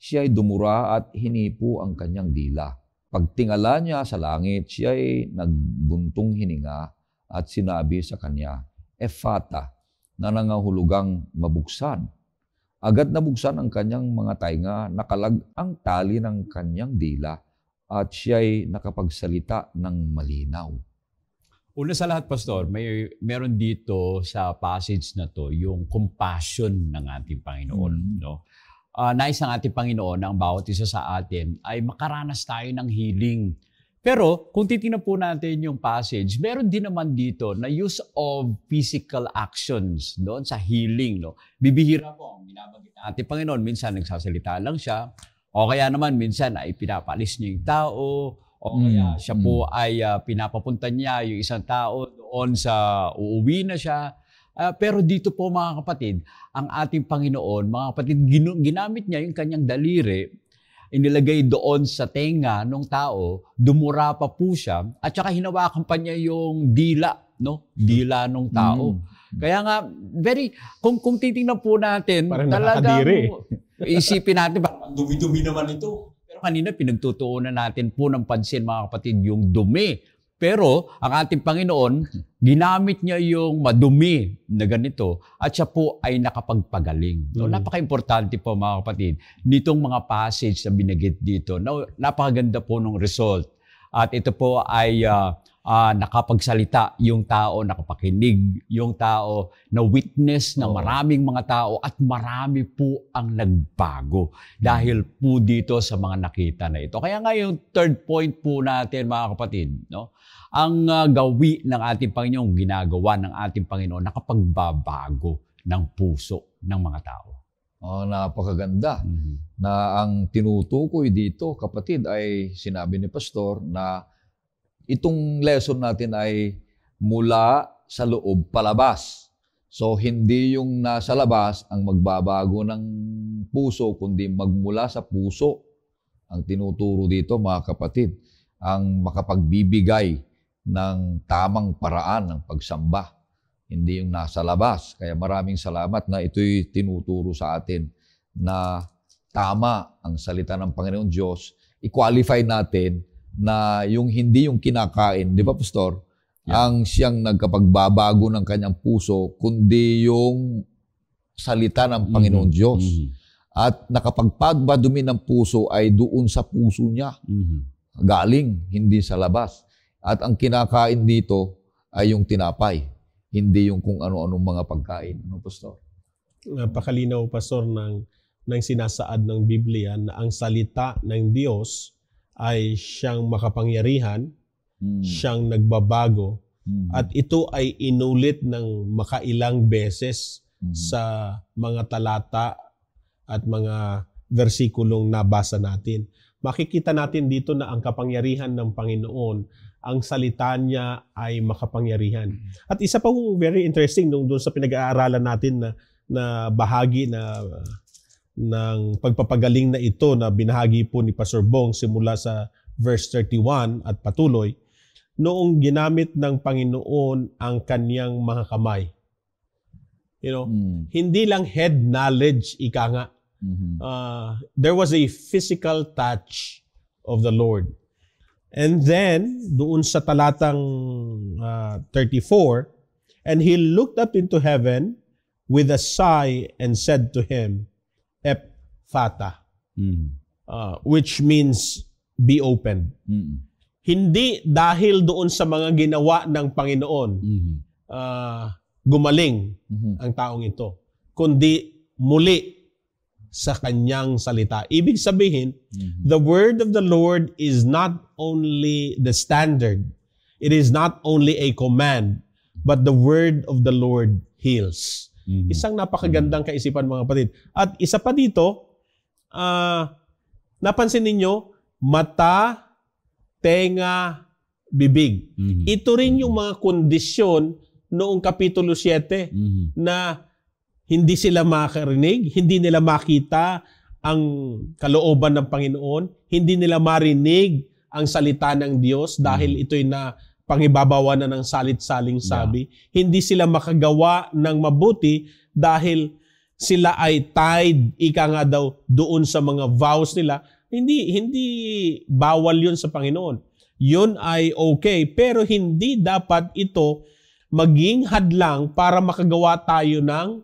Siya'y dumura at hinipo ang kanyang dila. Pagtingala niya sa langit, siya'y nagbuntong hininga at sinabi sa kanya, Efata na nangahulugang mabuksan. Agad nabuksan ang kanyang mga tainga, nakalag ang tali ng kanyang dila, at siya'y nakapagsalita ng malinaw. Una sa lahat, Pastor, may meron dito sa passage na to yung compassion ng ating Panginoon. Mm-hmm. No? Uh, nais ng ating Panginoon ang bawat isa sa atin ay makaranas tayo ng healing pero kung titingnan po natin yung passage, meron din naman dito na use of physical actions doon sa healing. No? Bibihira po ang binabanggit ating Panginoon. Minsan nagsasalita lang siya. O kaya naman minsan ay pinapalis niya yung tao. O kaya mm. siya po mm. ay uh, pinapapunta niya yung isang tao doon sa uuwi na siya. Uh, pero dito po mga kapatid, ang ating Panginoon, mga kapatid, gin- ginamit niya yung kanyang daliri inilagay doon sa tenga ng tao, dumura pa po siya, at saka hinawakan pa niya yung dila, no? Dila ng tao. Mm. Kaya nga, very, kung, kung titingnan po natin, Parang talaga, isipin natin, dumi-dumi naman ito. Pero kanina, pinagtutuunan natin po ng pansin, mga kapatid, yung dumi pero ang ating Panginoon, ginamit niya yung madumi na ganito at siya po ay nakapagpagaling. So, mm. Napaka-importante po mga kapatid, nitong mga passage na binagit dito, na, napakaganda po ng result. At ito po ay uh, uh, nakapagsalita yung tao, nakapakinig yung tao, na witness na maraming mga tao at marami po ang nagbago dahil po dito sa mga nakita na ito. Kaya nga yung third point po natin mga kapatid, no? ang uh, gawi ng ating Panginoon, ginagawa ng ating Panginoon, nakapagbabago ng puso ng mga tao. Oh, napakaganda mm-hmm. na ang tinutukoy dito, kapatid, ay sinabi ni Pastor na Itong lesson natin ay mula sa loob palabas. So, hindi yung nasa labas ang magbabago ng puso, kundi magmula sa puso ang tinuturo dito, mga kapatid, ang makapagbibigay ng tamang paraan ng pagsamba, hindi yung nasa labas. Kaya maraming salamat na ito'y tinuturo sa atin na tama ang salita ng Panginoon Diyos, i-qualify natin na yung hindi yung kinakain, di ba pastor? Yeah. Ang siyang nagkapagbabago ng kanyang puso kundi yung salita ng Panginoon mm-hmm. Diyos. Mm-hmm. At nakapagpagbadumi ng puso ay doon sa puso niya. Mm-hmm. Galing, hindi sa labas. At ang kinakain dito ay yung tinapay, hindi yung kung ano-anong mga pagkain. No, Pastor? Napakalinaw, Pastor, ng, ng sinasaad ng Biblia na ang salita ng Diyos ay siyang makapangyarihan, mm. siyang nagbabago, mm. at ito ay inulit ng makailang beses mm. sa mga talata at mga versikulong nabasa natin. Makikita natin dito na ang kapangyarihan ng Panginoon, ang salita niya ay makapangyarihan. Hmm. At isa pa very interesting nung doon sa pinag-aaralan natin na na bahagi na ng pagpapagaling na ito na binahagi po ni Pastor Bong simula sa verse 31 at patuloy, noong ginamit ng Panginoon ang kaniyang mga kamay. You know, mm. hindi lang head knowledge, ika nga. Mm-hmm. Uh, there was a physical touch of the Lord. And then, doon sa talatang uh, ah, 34, And he looked up into heaven with a sigh and said to him, fata, mm. uh, which means be open. Mm. Hindi dahil doon sa mga ginawa ng Panginoon mm-hmm. uh, gumaling mm-hmm. ang taong ito, kundi muli sa kanyang salita. Ibig sabihin, mm-hmm. the word of the Lord is not only the standard, it is not only a command, but the word of the Lord heals. Mm-hmm. Isang napakagandang kaisipan mga kapatid. At isa pa dito, uh, napansin ninyo, mata, tenga, bibig. Mm-hmm. Ito rin yung mm-hmm. mga kondisyon noong Kapitulo 7 mm-hmm. na hindi sila makarinig, hindi nila makita ang kalooban ng Panginoon, hindi nila marinig ang salita ng Diyos dahil mm-hmm. ito'y na pangibabawa na ng salit-saling sabi. Yeah. Hindi sila makagawa ng mabuti dahil sila ay tied, ika nga daw, doon sa mga vows nila. Hindi, hindi bawal 'yon sa Panginoon. 'Yon ay okay, pero hindi dapat ito maging hadlang para makagawa tayo ng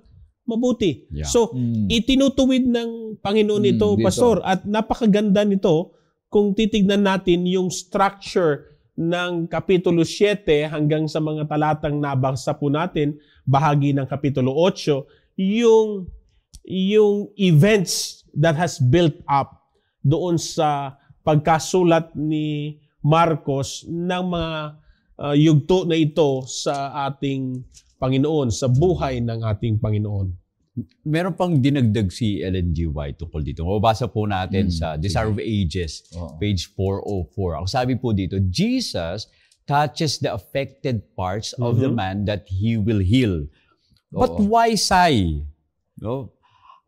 mabuti. Yeah. So, mm. itinutuwid ng Panginoon mm, ito, dito. Pastor. At napakaganda nito kung titignan natin yung structure ng Kapitulo 7 hanggang sa mga talatang nabasa po natin, bahagi ng Kapitulo 8, yung yung events that has built up doon sa pagkasulat ni Marcos ng mga uh, yugto na ito sa ating Panginoon, sa buhay ng ating Panginoon. Meron pang dinagdag si Ellen G. White tungkol dito. Mababasa po natin mm, sa Desire of Ages, page 404. Ang sabi po dito, Jesus touches the affected parts mm-hmm. of the mm-hmm. man that he will heal. But why sigh? No?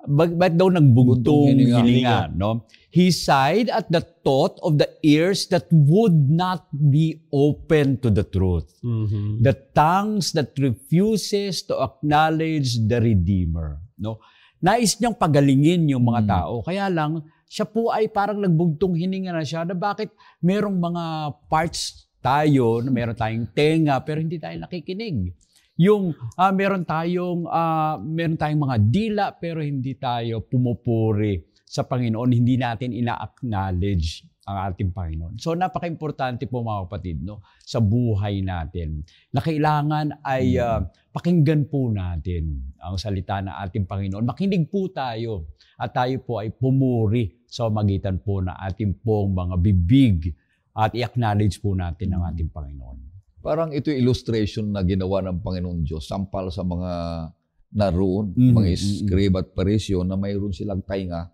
Bag, ba't daw nagbugtong hininga. hininga, no? He sighed at the thought of the ears that would not be open to the truth. Mm-hmm. The tongues that refuses to acknowledge the Redeemer, no? Nais niyang pagalingin yung mga mm-hmm. tao. Kaya lang, siya po ay parang nagbugtong hininga na siya na bakit merong mga parts tayo na meron tayong tenga pero hindi tayo nakikinig. Yung uh, meron tayong uh, meron tayong mga dila pero hindi tayo pumupuri sa Panginoon, hindi natin ina-acknowledge ang ating Panginoon. So napaka-importante po mga kapatid no sa buhay natin. Na kailangan ay uh, pakinggan po natin ang salita ng ating Panginoon. Makinig po tayo at tayo po ay pumuri sa magitan po na ating pong mga bibig at i-acknowledge po natin ang hmm. ating Panginoon. Parang ito illustration na ginawa ng Panginoon Diyos, sampal sa mga naroon, mm-hmm. mga mm-hmm. scribe at parisyo na mayroon silang tainga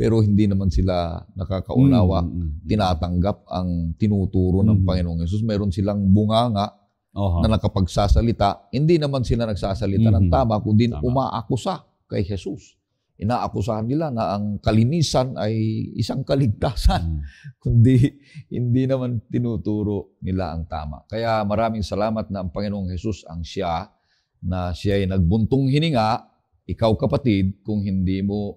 pero hindi naman sila nakakaunawa, mm-hmm. mm-hmm. tinatanggap ang tinuturo mm-hmm. ng Panginoong Yesus. Mayroon silang bunganga uh-huh. na nakapagsasalita. Hindi naman sila nagsasalita mm-hmm. ng tama, kundi tama. umaakusa kay Jesus inaakusahan nila na ang kalinisan ay isang kaligtasan, mm. [LAUGHS] kundi hindi naman tinuturo nila ang tama. Kaya maraming salamat na ang Panginoong Hesus ang siya na siya ay nagbuntong hininga, ikaw kapatid, kung hindi mo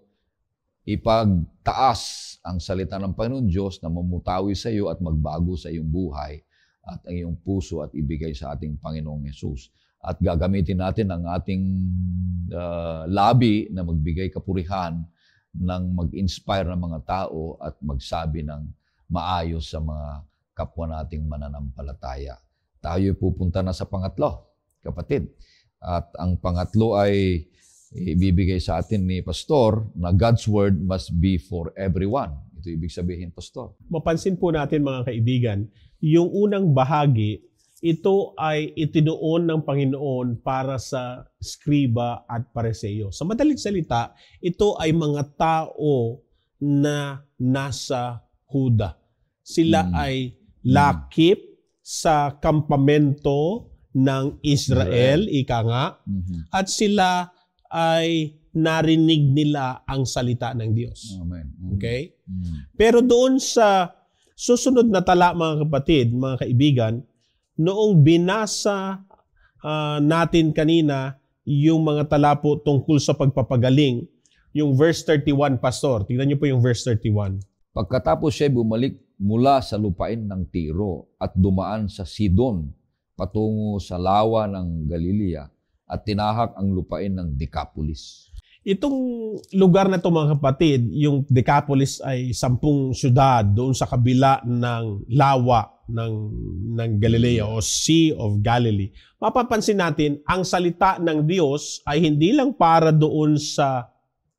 ipagtaas ang salita ng Panginoon Diyos na mamutawi sa iyo at magbago sa iyong buhay at ang iyong puso at ibigay sa ating Panginoong Hesus at gagamitin natin ang ating uh, labi na magbigay kapurihan ng mag-inspire ng mga tao at magsabi ng maayos sa mga kapwa nating mananampalataya. Tayo pupunta na sa pangatlo, kapatid. At ang pangatlo ay ibibigay sa atin ni Pastor na God's Word must be for everyone. Ito ibig sabihin, Pastor. Mapansin po natin mga kaibigan, yung unang bahagi ito ay itinoon ng Panginoon para sa skriba at pareseyo. Sa madaling salita, ito ay mga tao na nasa Huda. Sila hmm. ay lakip sa kampamento ng Israel, Israel. ika nga, mm-hmm. at sila ay narinig nila ang salita ng Diyos. Amen. Mm-hmm. Okay? Mm-hmm. Pero doon sa susunod na tala, mga kapatid, mga kaibigan, noong binasa uh, natin kanina yung mga talapo tungkol sa pagpapagaling, yung verse 31, Pastor. Tingnan niyo po yung verse 31. Pagkatapos siya bumalik mula sa lupain ng Tiro at dumaan sa Sidon patungo sa lawa ng Galilea at tinahak ang lupain ng Decapolis. Itong lugar na ito mga kapatid, yung Decapolis ay sampung syudad doon sa kabila ng lawa ng, ng Galilea o Sea of Galilee. Mapapansin natin, ang salita ng Diyos ay hindi lang para doon sa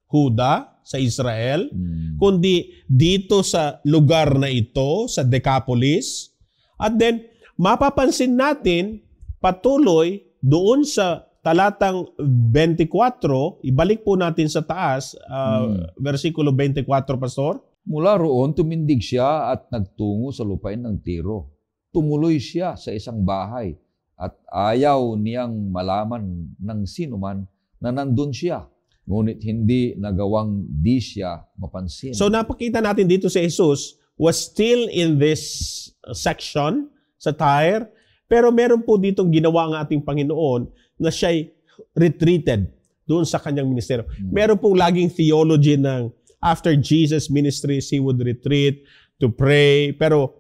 Huda, sa Israel, hmm. kundi dito sa lugar na ito, sa Decapolis. At then, mapapansin natin patuloy doon sa talatang 24, ibalik po natin sa taas, uh, hmm. versikulo 24, Pastor. Mula roon, tumindig siya at nagtungo sa lupain ng Tiro. Tumuloy siya sa isang bahay at ayaw niyang malaman ng sinuman na nandun siya. Ngunit hindi nagawang di siya mapansin. So napakita natin dito si Jesus was still in this section sa Tyre, pero meron po ditong ginawa ng ating Panginoon na siya'y retreated doon sa kanyang ministeryo. Hmm. Meron pong laging theology ng after Jesus ministry, he would retreat to pray. Pero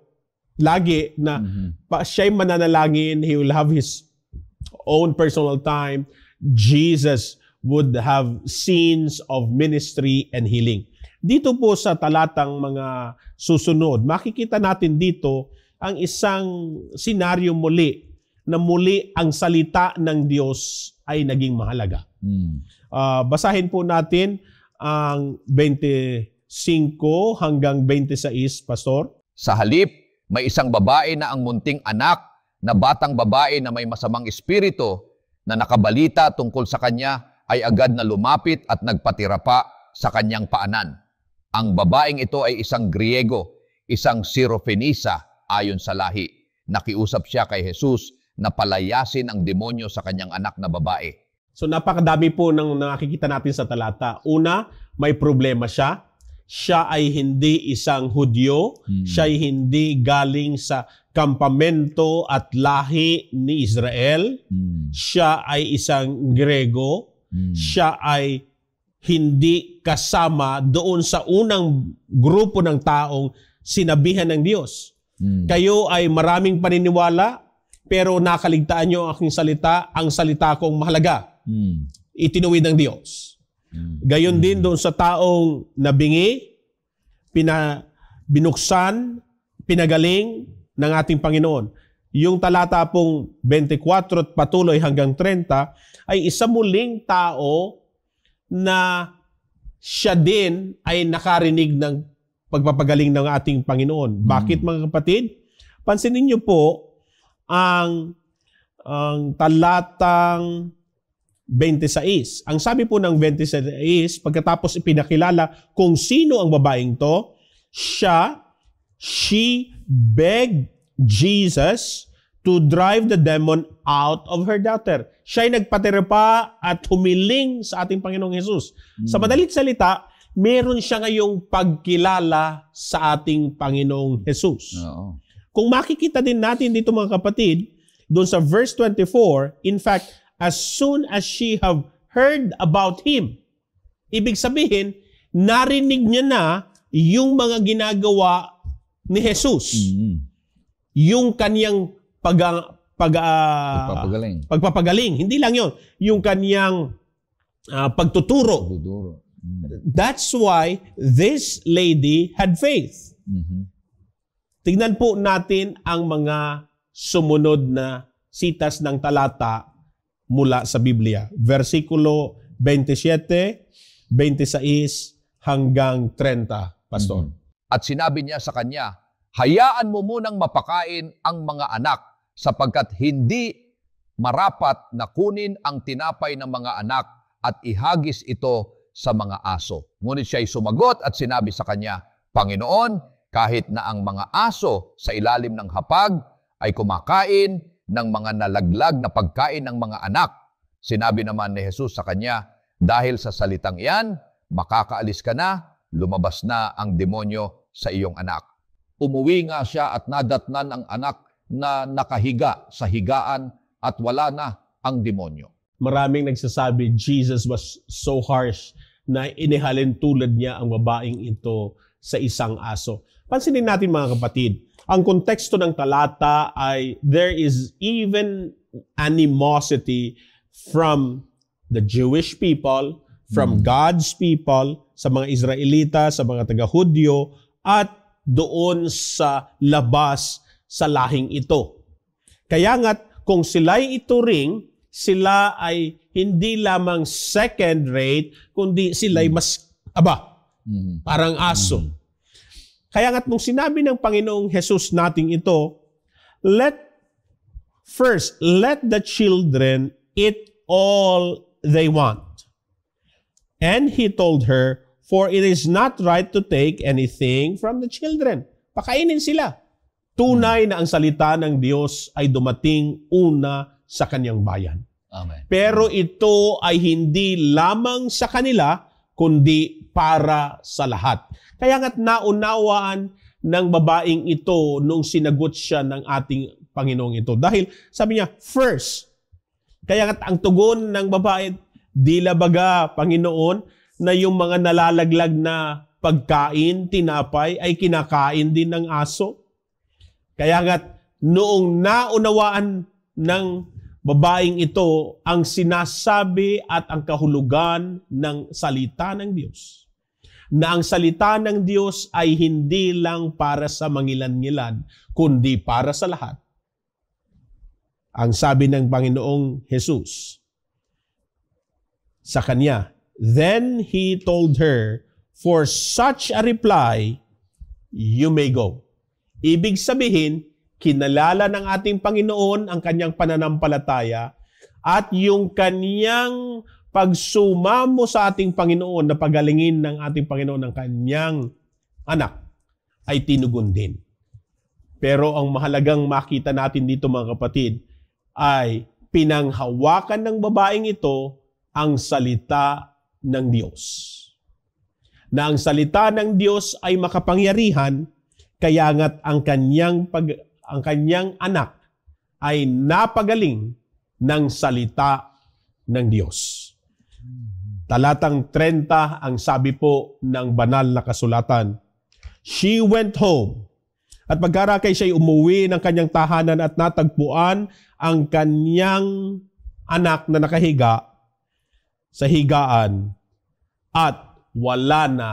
lagi na mm-hmm. pa, siya'y mananalangin, he will have his own personal time. Jesus would have scenes of ministry and healing. Dito po sa talatang mga susunod, makikita natin dito ang isang senaryo muli na muli ang salita ng Diyos ay naging mahalaga. Hmm. Uh, basahin po natin ang 25 hanggang 26, Pastor. Sa halip, may isang babae na ang munting anak na batang babae na may masamang espiritu na nakabalita tungkol sa kanya ay agad na lumapit at nagpatira pa sa kanyang paanan. Ang babaeng ito ay isang Griego, isang Sirofenisa ayon sa lahi. Nakiusap siya kay Jesus na palayasin ang demonyo sa kanyang anak na babae. So napakadami po ng nakikita natin sa talata. Una, may problema siya. Siya ay hindi isang Hudyo. Hmm. Siya ay hindi galing sa kampamento at lahi ni Israel. Hmm. Siya ay isang Grego. Hmm. Siya ay hindi kasama doon sa unang grupo ng taong sinabihan ng Diyos. Hmm. Kayo ay maraming paniniwala, pero nakaligtaan niyo ang aking salita, ang salita kong mahalaga. Hmm. Itinuwid ng Diyos. Hmm. Gayon hmm. din doon sa taong nabingi, pina, binuksan, pinagaling ng ating Panginoon. Yung talata pong 24 at patuloy hanggang 30 ay isa muling tao na siya din ay nakarinig ng pagpapagaling ng ating Panginoon. Bakit hmm. mga kapatid? Pansinin niyo po ang ang talatang 26. Ang sabi po ng 26, pagkatapos ipinakilala kung sino ang babaeng to, siya, she begged Jesus to drive the demon out of her daughter. Siya'y ay nagpatirpa at humiling sa ating Panginoong Yesus. Hmm. Sa madalit salita, meron siya ngayong pagkilala sa ating Panginoong Yesus. Oo. Kung makikita din natin dito mga kapatid, doon sa verse 24, in fact, as soon as she have heard about him, ibig sabihin, narinig niya na yung mga ginagawa ni Jesus. Mm-hmm. Yung kaniyang pag, pag, uh, pagpapagaling. pagpapagaling. Hindi lang yon Yung kaniyang uh, ah, pagtuturo. pagtuturo. Mm-hmm. That's why this lady had faith. Mm-hmm. Tignan po natin ang mga sumunod na sitas ng talata mula sa Biblia. Versikulo 27, 26 hanggang 30, Pastor. Hmm. At sinabi niya sa kanya, Hayaan mo munang mapakain ang mga anak sapagkat hindi marapat na kunin ang tinapay ng mga anak at ihagis ito sa mga aso. Ngunit siya'y sumagot at sinabi sa kanya, Panginoon, kahit na ang mga aso sa ilalim ng hapag ay kumakain ng mga nalaglag na pagkain ng mga anak. Sinabi naman ni Jesus sa kanya, dahil sa salitang iyan, makakaalis ka na, lumabas na ang demonyo sa iyong anak. Umuwi nga siya at nadatnan ang anak na nakahiga sa higaan at wala na ang demonyo. Maraming nagsasabi Jesus was so harsh na inihalin tulad niya ang babaeng ito sa isang aso. Pansinin natin mga kapatid, ang konteksto ng talata ay there is even animosity from the Jewish people, from mm. God's people, sa mga Israelita, sa mga taga-Hudyo, at doon sa labas sa lahing ito. Kaya nga't kung sila'y ituring, sila ay hindi lamang second rate, kundi sila'y mas, aba, mm-hmm. parang aso. Mm-hmm kaya nga't nung sinabi ng Panginoong Jesus nating ito, let first, let the children eat all they want. And he told her, for it is not right to take anything from the children. Pakainin sila. Tunay na ang salita ng Diyos ay dumating una sa kanyang bayan. Amen. Pero ito ay hindi lamang sa kanila, kundi para sa lahat. Kaya nga't naunawaan ng babaeng ito nung sinagot siya ng ating Panginoong ito. Dahil sabi niya, first, kaya nga't ang tugon ng babae, dila baga, Panginoon, na yung mga nalalaglag na pagkain, tinapay, ay kinakain din ng aso. Kaya nga't noong naunawaan ng babaeng ito ang sinasabi at ang kahulugan ng salita ng Diyos na ang salita ng Diyos ay hindi lang para sa mangilan-ngilan, kundi para sa lahat. Ang sabi ng Panginoong Jesus sa kanya, Then he told her, For such a reply, you may go. Ibig sabihin, kinalala ng ating Panginoon ang kanyang pananampalataya at yung kanyang pag sumamo sa ating Panginoon na pagalingin ng ating Panginoon ng kanyang anak, ay tinugon din. Pero ang mahalagang makita natin dito mga kapatid ay pinanghawakan ng babaeng ito ang salita ng Diyos. Na ang salita ng Diyos ay makapangyarihan kaya nga't ang kanyang pag, ang kanyang anak ay napagaling ng salita ng Diyos. Talatang 30 ang sabi po ng banal na kasulatan. She went home. At pagkarakay siya'y umuwi ng kanyang tahanan at natagpuan ang kanyang anak na nakahiga sa higaan at wala na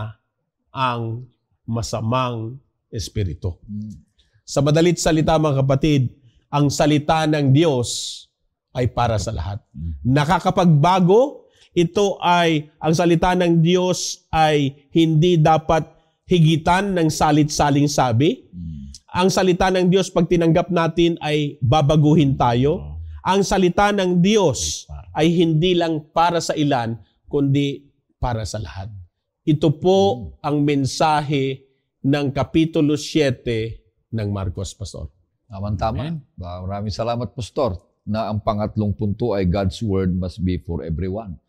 ang masamang espiritu. Sa madalit salita mga kapatid, ang salita ng Diyos ay para sa lahat. Mm. Nakakapagbago ito ay, ang salita ng Diyos ay hindi dapat higitan ng salit-saling sabi. Hmm. Ang salita ng Diyos pag tinanggap natin ay babaguhin tayo. Ah. Ang salita ng Diyos ay hindi lang para sa ilan, kundi para sa lahat. Ito po hmm. ang mensahe ng Kapitulo 7 ng Marcos, Pastor. Tama-tama. Maraming salamat, Pastor, na ang pangatlong punto ay God's Word must be for everyone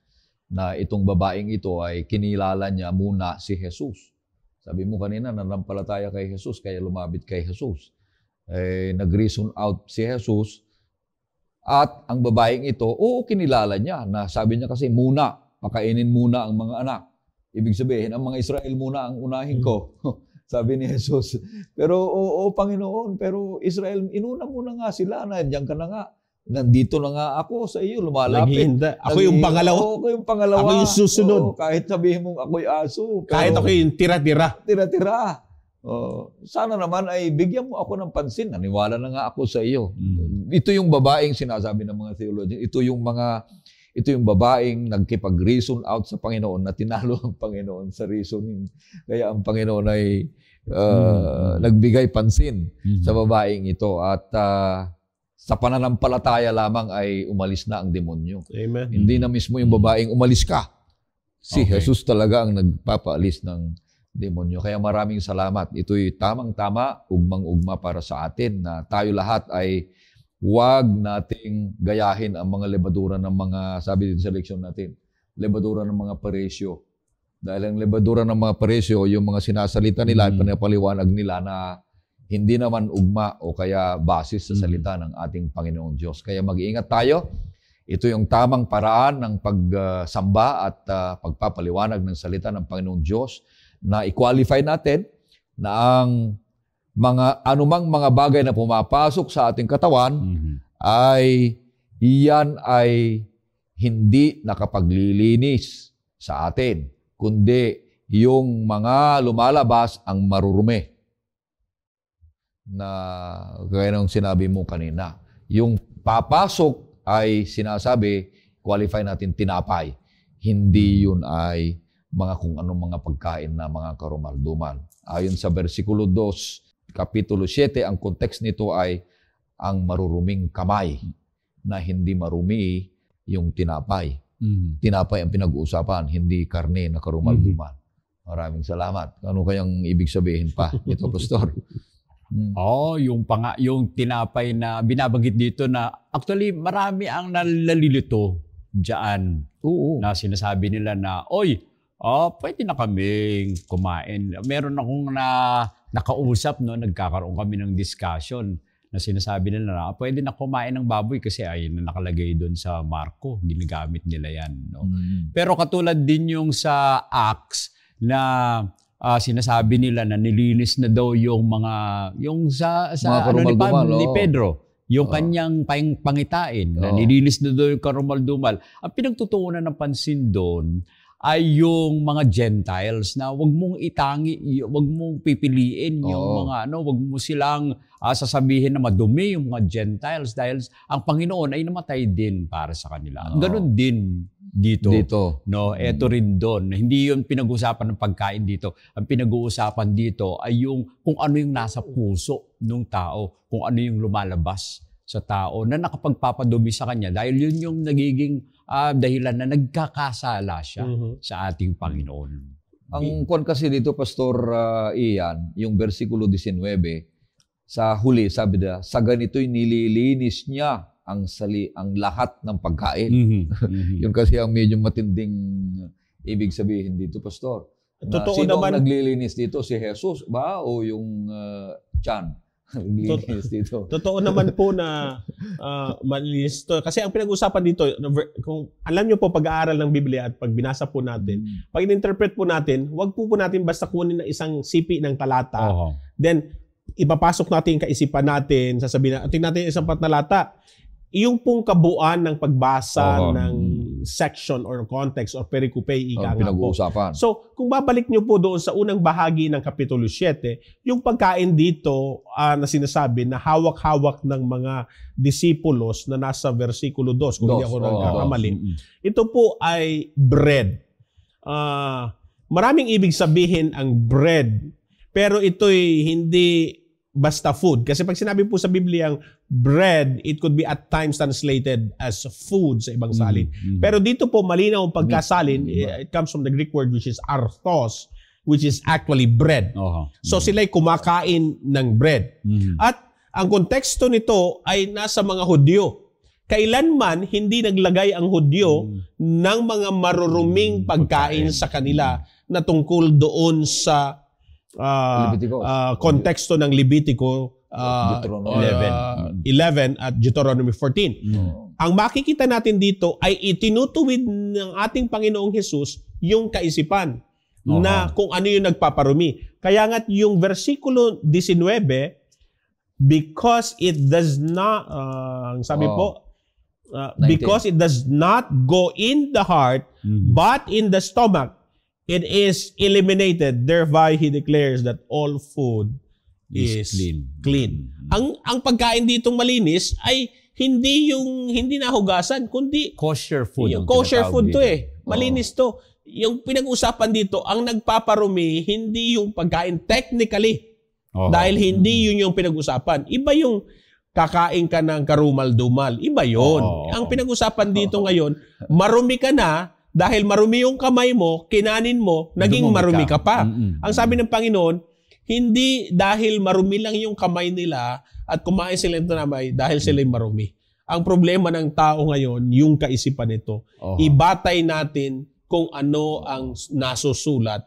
na itong babaeng ito ay kinilala niya muna si Jesus. Sabi mo kanina, nanampalataya kay Jesus, kaya lumabit kay Jesus. Eh, nag-reason out si Jesus. At ang babaeng ito, oo, kinilala niya. Na sabi niya kasi, muna, pakainin muna ang mga anak. Ibig sabihin, ang mga Israel muna ang unahin ko. [LAUGHS] sabi ni Jesus. Pero oo, Panginoon, pero Israel, inuna muna nga sila na, diyan ka na nga nandito na nga ako sa iyo, lumalapit. Naghihinda. Ako yung pangalawa. Oo, ako yung pangalawa. Ako yung susunod. Oo, kahit sabihin mong ako'y aso. Pero, kahit ako yung tira-tira. Tira-tira. Oh, sana naman ay bigyan mo ako ng pansin. Naniwala na nga ako sa iyo. Mm. Ito yung babaeng sinasabi ng mga theologian. Ito yung mga ito yung babaeng nagkipag-reason out sa Panginoon na tinalo ang Panginoon sa reasoning. Kaya ang Panginoon ay uh, mm. nagbigay pansin mm. sa babaeng ito at uh, sa pananampalataya lamang ay umalis na ang demonyo. Amen. Hindi na mismo yung babaeng umalis ka. Si okay. Jesus talaga ang nagpapaalis ng demonyo. Kaya maraming salamat. Ito'y tamang-tama, ugmang-ugma para sa atin na tayo lahat ay huwag nating gayahin ang mga lebadura ng mga, sabi din sa leksyon natin, lebadura ng mga paresyo. Dahil ang lebadura ng mga paresyo, yung mga sinasalita nila, mm. pinapaliwanag nila na hindi naman ugma o kaya basis sa salita ng ating Panginoong Diyos. Kaya mag-iingat tayo. Ito yung tamang paraan ng pagsamba at uh, pagpapaliwanag ng salita ng Panginoong Diyos na i-qualify natin na ang mga anumang mga bagay na pumapasok sa ating katawan mm-hmm. ay iyan ay hindi nakapaglilinis sa atin kundi yung mga lumalabas ang marurumi na gaya sinabi mo kanina. Yung papasok ay sinasabi, qualify natin tinapay. Hindi yun ay mga kung anong mga pagkain na mga karumalduman. Ayon sa versikulo 2, kapitulo 7, ang context nito ay ang maruruming kamay na hindi marumi yung tinapay. Mm-hmm. Tinapay ang pinag-uusapan, hindi karne na karumalduman. Mm-hmm. Maraming salamat. Ano kayang ibig sabihin pa ito, Pastor? [LAUGHS] Mm. Oh, yung panga, yung tinapay na binabanggit dito na actually marami ang nalilito diyan. Oo. Na sinasabi nila na, "Oy, oh, pwede na kaming kumain." Meron akong na nakausap no, nagkakaroon kami ng discussion na sinasabi nila na ah, pwede na kumain ng baboy kasi ayun na nakalagay doon sa marko, ginagamit nila yan. No? Mm. Pero katulad din yung sa axe na uh, sinasabi nila na nilinis na daw yung mga yung sa sa mga ano ni, Pab, ni Pedro yung oh. kanyang pangitain oh. na nilinis na daw yung karumaldumal. Ang pinagtutuunan ng pansin doon ay yung mga Gentiles na wag mong itangi, wag mong pipiliin yung Oo. mga ano, wag mo silang uh, sasabihin na madumi yung mga Gentiles dahil ang Panginoon ay namatay din para sa kanila. Oo. Ganun din dito. Dito. No, eto mm. rin doon. Hindi 'yon pinag uusapan ng pagkain dito. Ang pinag-uusapan dito ay yung kung ano yung nasa puso ng tao, kung ano yung lumalabas sa tao na nakapagpapadumi sa kanya dahil yun yung nagiging uh, dahilan na nagkakasala siya mm-hmm. sa ating Panginoon. Ang kon kasi dito Pastor uh, Ian, yung bersikulo 19 sa huli sabi da, sa ganito'y nililinis niya ang sali ang lahat ng pagkain. Mm-hmm. [LAUGHS] mm kasi ang medyo matinding ibig sabihin dito, pastor. Totoo sino naman ang naglilinis dito si Jesus ba o yung uh, Chan? [LAUGHS] naglilinis dito. Totoo naman po na uh, [LAUGHS] malinis to. Kasi ang pinag-usapan dito, kung alam niyo po pag-aaral ng Biblia at pag binasa po natin, mm-hmm. pag interpret po natin, wag po po natin basta kunin na isang sipi ng talata. Uh-huh. Then ipapasok natin yung kaisipan natin, sasabihin natin, tingnan natin yung isang patalata, yung pong kabuuan ng pagbasa uh-huh. ng section or context or pericope, ika uh, nga po. So, kung babalik nyo po doon sa unang bahagi ng Kapitulo 7, yung pagkain dito uh, na sinasabi na hawak-hawak ng mga disipulos na nasa versikulo 2, kung hindi ako oh, nagkakamali, mm-hmm. ito po ay bread. Uh, maraming ibig sabihin ang bread, pero ito'y hindi basta food. Kasi pag sinabi po sa Biblia ang bread, it could be at times translated as food sa ibang mm, salin. Mm-hmm. Pero dito po malinaw ang mm, pagkasalin. Mm, eh, mm It comes from the Greek word which is arthos, which is actually bread. Uh-huh. So mm-hmm. sila'y kumakain ng bread. Mm-hmm. At ang konteksto nito ay nasa mga Hudyo. Kailanman hindi naglagay ang Hudyo mm-hmm. ng mga maruruming pagkain sa kanila na tungkol doon sa uh, uh, konteksto ng Levitico uh, uh, 11 at Deuteronomy 14. Mm. Ang makikita natin dito ay itinutuwid ng ating Panginoong Jesus yung kaisipan uh-huh. na kung ano yung nagpaparumi. Kaya nga't yung versikulo 19 because it does not uh, sabi uh-huh. po uh, because it does not go in the heart mm-hmm. but in the stomach it is eliminated. Thereby, he declares that all food is, is clean. clean. Mm-hmm. Ang ang pagkain ditong malinis ay hindi yung hindi nahugasan kundi kosher food. Yung kosher food to eh. Malinis oh. to. Yung pinag-usapan dito, ang nagpaparumi hindi yung pagkain technically. Oh. Dahil hindi mm-hmm. yun yung pinag-usapan. Iba yung kakain ka ng karumal-dumal. Iba yon. Oh. Ang pinag-usapan dito oh. ngayon, marumi ka na, dahil marumi yung kamay mo, kinanin mo, naging marumi ka, pa. Mm-hmm. Ang sabi ng Panginoon, hindi dahil marumi lang yung kamay nila at kumain sila ng tanamay dahil sila'y marumi. Ang problema ng tao ngayon, yung kaisipan nito. Oh. Ibatay natin kung ano ang nasusulat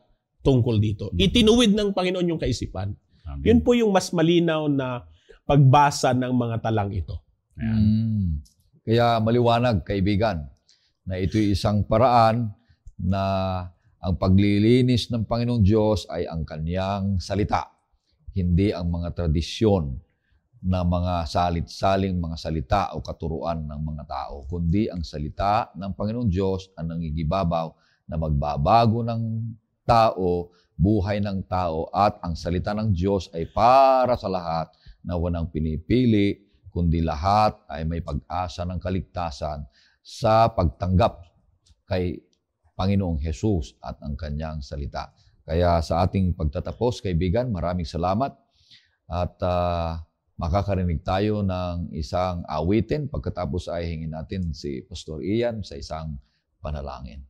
tungkol dito. Mm. Itinuwid ng Panginoon yung kaisipan. Amen. Yun po yung mas malinaw na pagbasa ng mga talang ito. Mm. Kaya maliwanag, kaibigan na ito isang paraan na ang paglilinis ng Panginoong Diyos ay ang kanyang salita, hindi ang mga tradisyon na mga salit-saling mga salita o katuruan ng mga tao, kundi ang salita ng Panginoong Diyos ang nangigibabaw na magbabago ng tao, buhay ng tao, at ang salita ng Diyos ay para sa lahat na walang pinipili, kundi lahat ay may pag-asa ng kaligtasan sa pagtanggap kay Panginoong Jesus at ang kanyang salita. Kaya sa ating pagtatapos, kaibigan, maraming salamat at uh, makakarinig tayo ng isang awitin. Pagkatapos ay hingin natin si Pastor Ian sa isang panalangin.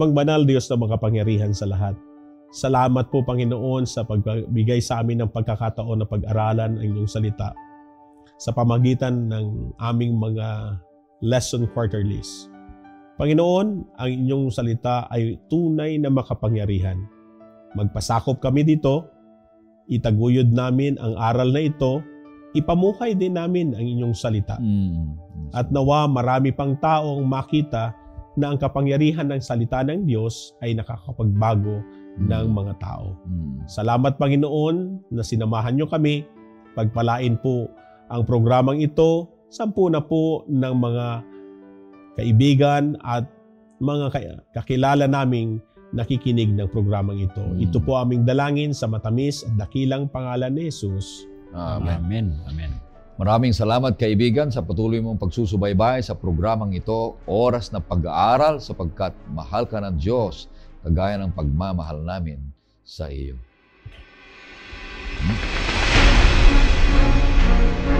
Amang banal Diyos na makapangyarihan sa lahat. Salamat po Panginoon sa pagbigay sa amin ng pagkakataon na pag-aralan ang iyong salita sa pamagitan ng aming mga lesson quarterlies. Panginoon, ang inyong salita ay tunay na makapangyarihan. Magpasakop kami dito, itaguyod namin ang aral na ito, ipamuhay din namin ang inyong salita. Mm. At nawa marami pang taong makita na ang kapangyarihan ng salita ng Diyos ay nakakapagbago hmm. ng mga tao. Hmm. Salamat Panginoon na sinamahan niyo kami. Pagpalain po ang programang ito. Sampu na po ng mga kaibigan at mga kakilala naming nakikinig ng programang ito. Mm. Ito po aming dalangin sa matamis at dakilang pangalan ni Jesus. Amen. Amen. Amen. Maraming salamat kaibigan sa patuloy mong pagsusubaybay sa programang ito, Oras na Pag-aaral sapagkat mahal ka ng Diyos kagaya ng pagmamahal namin sa iyo. Hmm?